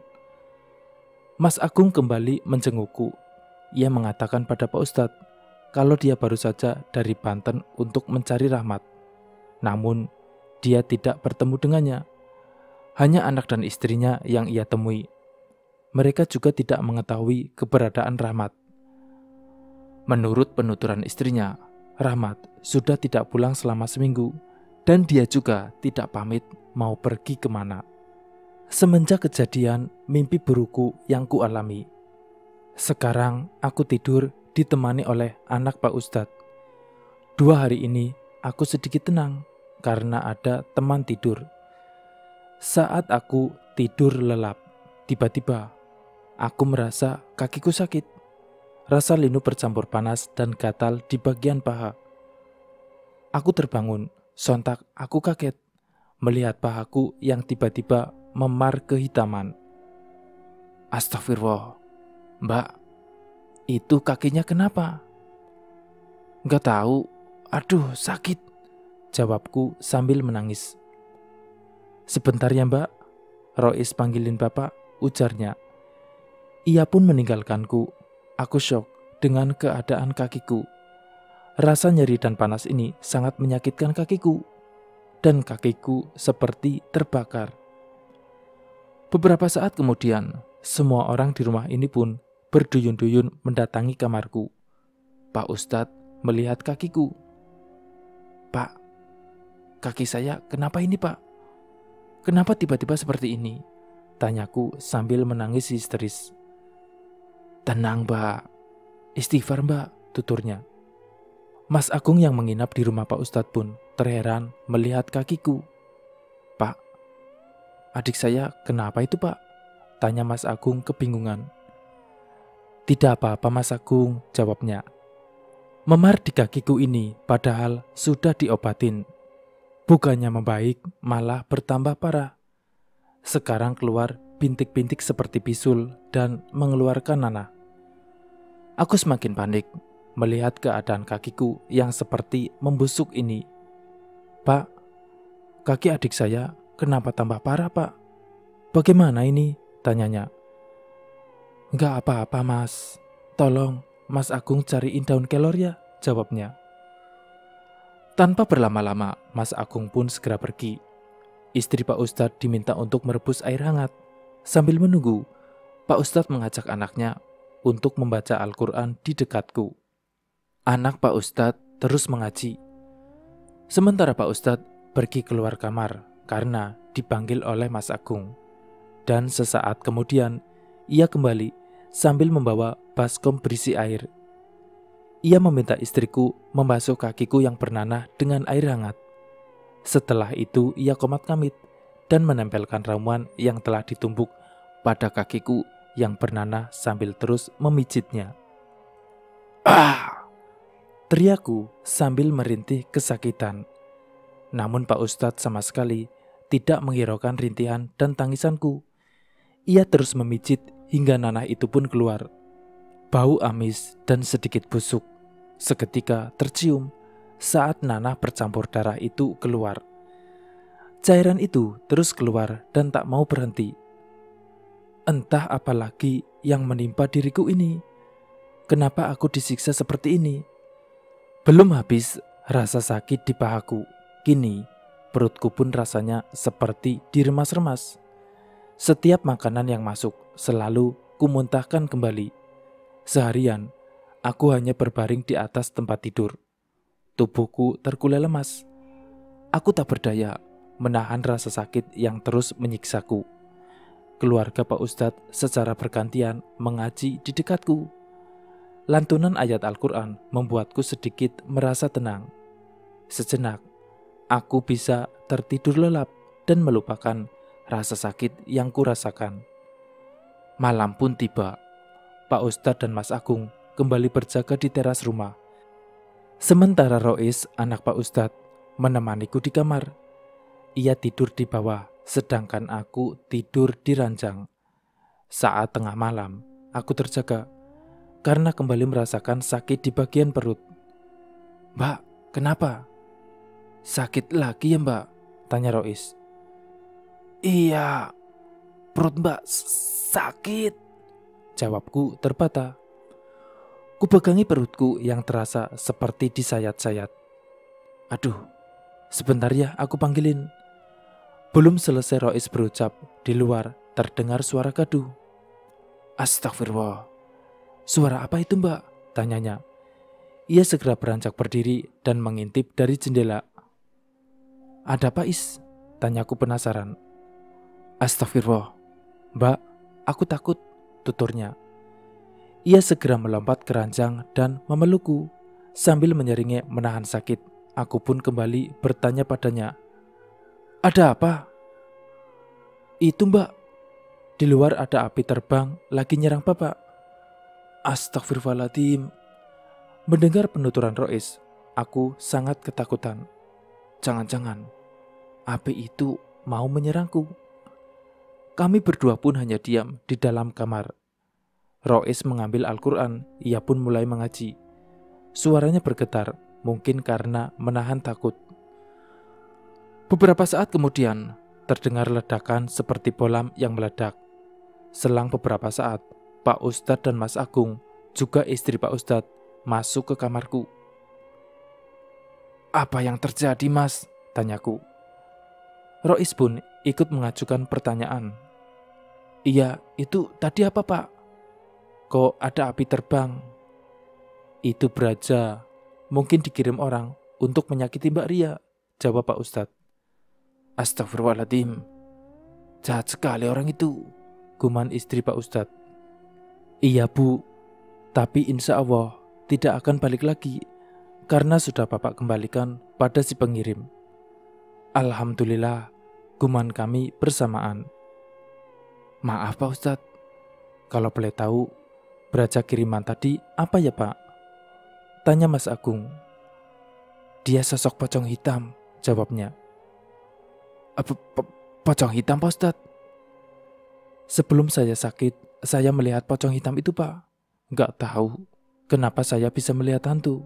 Mas Agung kembali menjengukku. Ia mengatakan pada Pak Ustadz kalau dia baru saja dari Banten untuk mencari rahmat. Namun, dia tidak bertemu dengannya. Hanya anak dan istrinya yang ia temui. Mereka juga tidak mengetahui keberadaan Rahmat. Menurut penuturan istrinya, Rahmat sudah tidak pulang selama seminggu dan dia juga tidak pamit mau pergi kemana. Semenjak kejadian mimpi buruku yang kualami, sekarang aku tidur ditemani oleh anak Pak Ustadz. Dua hari ini aku sedikit tenang karena ada teman tidur. Saat aku tidur lelap, tiba-tiba aku merasa kakiku sakit. Rasa linu bercampur panas dan gatal di bagian paha. Aku terbangun, sontak aku kaget melihat pahaku yang tiba-tiba memar kehitaman. Astagfirullah, Mbak, itu kakinya kenapa? Gak tahu, aduh sakit jawabku sambil menangis. Sebentar ya mbak, Rois panggilin bapak, ujarnya. Ia pun meninggalkanku. Aku shock dengan keadaan kakiku. Rasa nyeri dan panas ini sangat menyakitkan kakiku. Dan kakiku seperti terbakar. Beberapa saat kemudian, semua orang di rumah ini pun berduyun-duyun mendatangi kamarku. Pak Ustadz melihat kakiku. Pak, kaki saya, kenapa ini pak? Kenapa tiba-tiba seperti ini? Tanyaku sambil menangis histeris. Tenang mbak, istighfar mbak, tuturnya. Mas Agung yang menginap di rumah Pak Ustadz pun terheran melihat kakiku. Pak, adik saya kenapa itu pak? Tanya Mas Agung kebingungan. Tidak apa-apa Mas Agung, jawabnya. Memar di kakiku ini padahal sudah diobatin Bukannya membaik, malah bertambah parah. Sekarang keluar bintik-bintik seperti pisul dan mengeluarkan nanah. Aku semakin panik melihat keadaan kakiku yang seperti membusuk ini. Pak, kaki adik saya kenapa tambah parah pak? Bagaimana ini? Tanyanya. Enggak apa-apa mas, tolong mas Agung cariin daun kelor ya, jawabnya. Tanpa berlama-lama, Mas Agung pun segera pergi. Istri Pak Ustadz diminta untuk merebus air hangat. Sambil menunggu, Pak Ustadz mengajak anaknya untuk membaca Al-Quran di dekatku. Anak Pak Ustadz terus mengaji. Sementara Pak Ustadz pergi keluar kamar karena dipanggil oleh Mas Agung. Dan sesaat kemudian, ia kembali sambil membawa baskom berisi air ia meminta istriku membasuh kakiku yang bernanah dengan air hangat. Setelah itu ia komat kamit dan menempelkan ramuan yang telah ditumbuk pada kakiku yang bernanah sambil terus memijitnya. Ah! Teriaku sambil merintih kesakitan. Namun Pak Ustadz sama sekali tidak menghiraukan rintihan dan tangisanku. Ia terus memijit hingga nanah itu pun keluar. Bau amis dan sedikit busuk seketika tercium saat nanah bercampur darah itu keluar. Cairan itu terus keluar dan tak mau berhenti. Entah apa lagi yang menimpa diriku ini. Kenapa aku disiksa seperti ini? Belum habis rasa sakit di pahaku. Kini perutku pun rasanya seperti diremas-remas. Setiap makanan yang masuk selalu kumuntahkan kembali. Seharian, aku hanya berbaring di atas tempat tidur. Tubuhku terkulai lemas. Aku tak berdaya menahan rasa sakit yang terus menyiksaku. Keluarga Pak Ustadz secara bergantian mengaji di dekatku. Lantunan ayat Al-Quran membuatku sedikit merasa tenang. Sejenak, aku bisa tertidur lelap dan melupakan rasa sakit yang kurasakan. Malam pun tiba Pak Ustadz dan Mas Agung kembali berjaga di teras rumah. Sementara Rois, anak Pak Ustadz, menemaniku di kamar. Ia tidur di bawah, sedangkan aku tidur di ranjang. Saat tengah malam, aku terjaga karena kembali merasakan sakit di bagian perut. Mbak, kenapa? Sakit lagi ya mbak? Tanya Rois. Iya, perut mbak sakit Jawabku terbata. Kupegangi perutku yang terasa seperti disayat-sayat. Aduh, sebentar ya aku panggilin. Belum selesai Rois berucap, di luar terdengar suara gaduh. Astagfirullah. Suara apa itu mbak? Tanyanya. Ia segera beranjak berdiri dan mengintip dari jendela. Ada apa is? Tanyaku penasaran. Astagfirullah. Mbak, aku takut tuturnya. Ia segera melompat keranjang dan memelukku sambil menyeringai menahan sakit. Aku pun kembali bertanya padanya, "Ada apa?" "Itu, Mbak. Di luar ada api terbang lagi nyerang Bapak." Astagfirullahaladzim. Mendengar penuturan Rois, aku sangat ketakutan. Jangan-jangan api itu mau menyerangku. Kami berdua pun hanya diam di dalam kamar. Rois mengambil Al-Quran, ia pun mulai mengaji. Suaranya bergetar, mungkin karena menahan takut. Beberapa saat kemudian, terdengar ledakan seperti bolam yang meledak. Selang beberapa saat, Pak Ustadz dan Mas Agung, juga istri Pak Ustadz, masuk ke kamarku. Apa yang terjadi, Mas? Tanyaku. Rois pun ikut mengajukan pertanyaan. Iya, itu tadi apa pak? Kok ada api terbang? Itu beraja. Mungkin dikirim orang untuk menyakiti Mbak Ria, jawab Pak Ustadz. Astagfirullahaladzim. Jahat sekali orang itu, guman istri Pak Ustadz. Iya bu, tapi insya Allah tidak akan balik lagi karena sudah Bapak kembalikan pada si pengirim. Alhamdulillah, guman kami bersamaan. Maaf Pak Ustadz, kalau boleh tahu, beraja kiriman tadi apa ya Pak? Tanya Mas Agung. Dia sosok pocong hitam, jawabnya. Apa eh, po pocong hitam Pak Ustadz? Sebelum saya sakit, saya melihat pocong hitam itu Pak. Gak tahu kenapa saya bisa melihat hantu.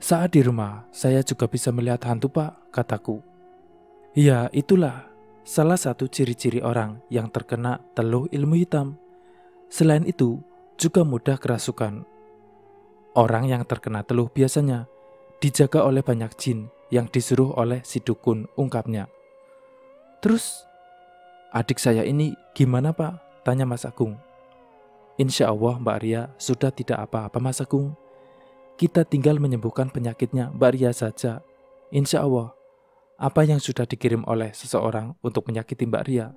Saat di rumah, saya juga bisa melihat hantu Pak, kataku. Ya, itulah salah satu ciri-ciri orang yang terkena teluh ilmu hitam. Selain itu, juga mudah kerasukan. Orang yang terkena teluh biasanya dijaga oleh banyak jin yang disuruh oleh si dukun ungkapnya. Terus, adik saya ini gimana pak? Tanya Mas Agung. Insya Allah Mbak Ria sudah tidak apa-apa Mas Agung. Kita tinggal menyembuhkan penyakitnya Mbak Ria saja. Insya Allah apa yang sudah dikirim oleh seseorang untuk menyakiti Mbak Ria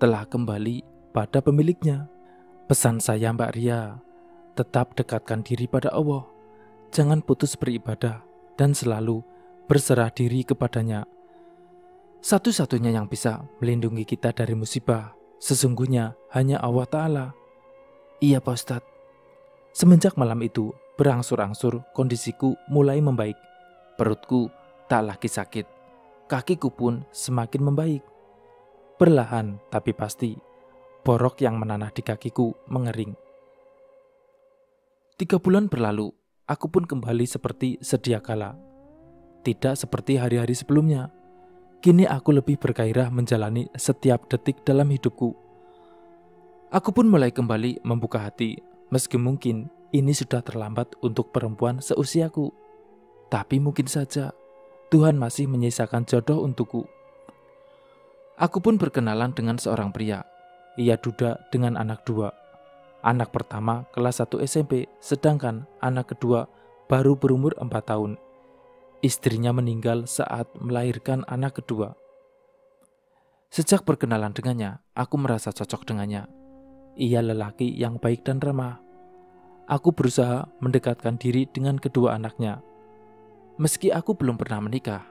telah kembali pada pemiliknya. Pesan saya Mbak Ria, tetap dekatkan diri pada Allah. Jangan putus beribadah dan selalu berserah diri kepadanya. Satu-satunya yang bisa melindungi kita dari musibah sesungguhnya hanya Allah Ta'ala. Iya Pak Ustadz. Semenjak malam itu, berangsur-angsur kondisiku mulai membaik. Perutku tak lagi sakit kakiku pun semakin membaik. Perlahan tapi pasti, borok yang menanah di kakiku mengering. Tiga bulan berlalu, aku pun kembali seperti sedia kala. Tidak seperti hari-hari sebelumnya. Kini aku lebih bergairah menjalani setiap detik dalam hidupku. Aku pun mulai kembali membuka hati, meski mungkin ini sudah terlambat untuk perempuan seusiaku. Tapi mungkin saja Tuhan masih menyisakan jodoh untukku. Aku pun berkenalan dengan seorang pria. Ia duda dengan anak dua. Anak pertama kelas 1 SMP, sedangkan anak kedua baru berumur 4 tahun. Istrinya meninggal saat melahirkan anak kedua. Sejak perkenalan dengannya, aku merasa cocok dengannya. Ia lelaki yang baik dan ramah. Aku berusaha mendekatkan diri dengan kedua anaknya, Meski aku belum pernah menikah,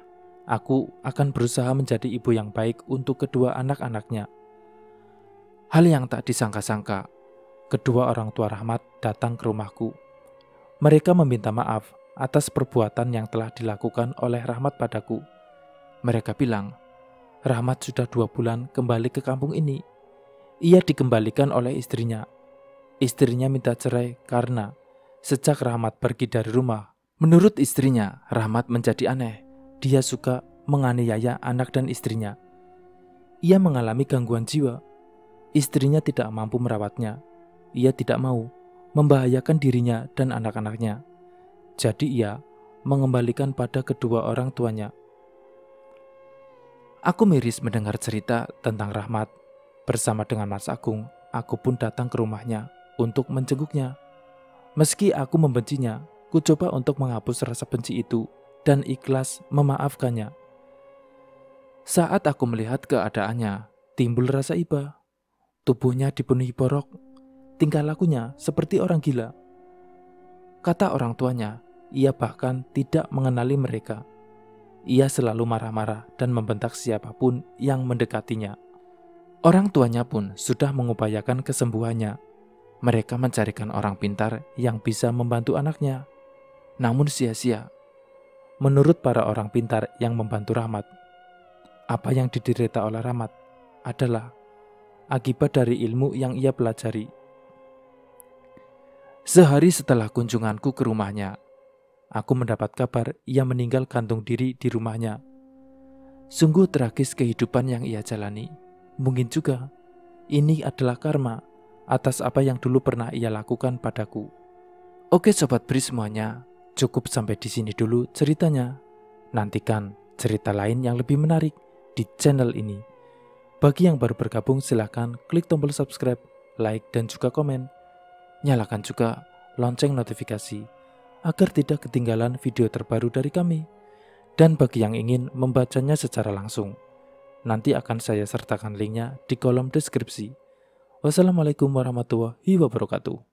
aku akan berusaha menjadi ibu yang baik untuk kedua anak-anaknya. Hal yang tak disangka-sangka, kedua orang tua Rahmat datang ke rumahku. Mereka meminta maaf atas perbuatan yang telah dilakukan oleh Rahmat padaku. Mereka bilang, Rahmat sudah dua bulan kembali ke kampung ini. Ia dikembalikan oleh istrinya. Istrinya minta cerai karena sejak Rahmat pergi dari rumah, Menurut istrinya, Rahmat menjadi aneh. Dia suka menganiaya anak dan istrinya. Ia mengalami gangguan jiwa. Istrinya tidak mampu merawatnya. Ia tidak mau membahayakan dirinya dan anak-anaknya. Jadi ia mengembalikan pada kedua orang tuanya. Aku miris mendengar cerita tentang Rahmat. Bersama dengan Mas Agung, aku pun datang ke rumahnya untuk menjenguknya. Meski aku membencinya, Kucoba untuk menghapus rasa benci itu dan ikhlas memaafkannya. Saat aku melihat keadaannya, timbul rasa iba. Tubuhnya dipenuhi borok. Tingkah lakunya seperti orang gila. Kata orang tuanya, ia bahkan tidak mengenali mereka. Ia selalu marah-marah dan membentak siapapun yang mendekatinya. Orang tuanya pun sudah mengupayakan kesembuhannya. Mereka mencarikan orang pintar yang bisa membantu anaknya namun sia-sia. Menurut para orang pintar yang membantu Rahmat, apa yang diderita oleh Rahmat adalah akibat dari ilmu yang ia pelajari. Sehari setelah kunjunganku ke rumahnya, aku mendapat kabar ia meninggal gantung diri di rumahnya. Sungguh tragis kehidupan yang ia jalani. Mungkin juga ini adalah karma atas apa yang dulu pernah ia lakukan padaku. Oke sobat beri semuanya, Cukup sampai di sini dulu ceritanya. Nantikan cerita lain yang lebih menarik di channel ini. Bagi yang baru bergabung silahkan klik tombol subscribe, like, dan juga komen. Nyalakan juga lonceng notifikasi agar tidak ketinggalan video terbaru dari kami. Dan bagi yang ingin membacanya secara langsung, nanti akan saya sertakan linknya di kolom deskripsi. Wassalamualaikum warahmatullahi wabarakatuh.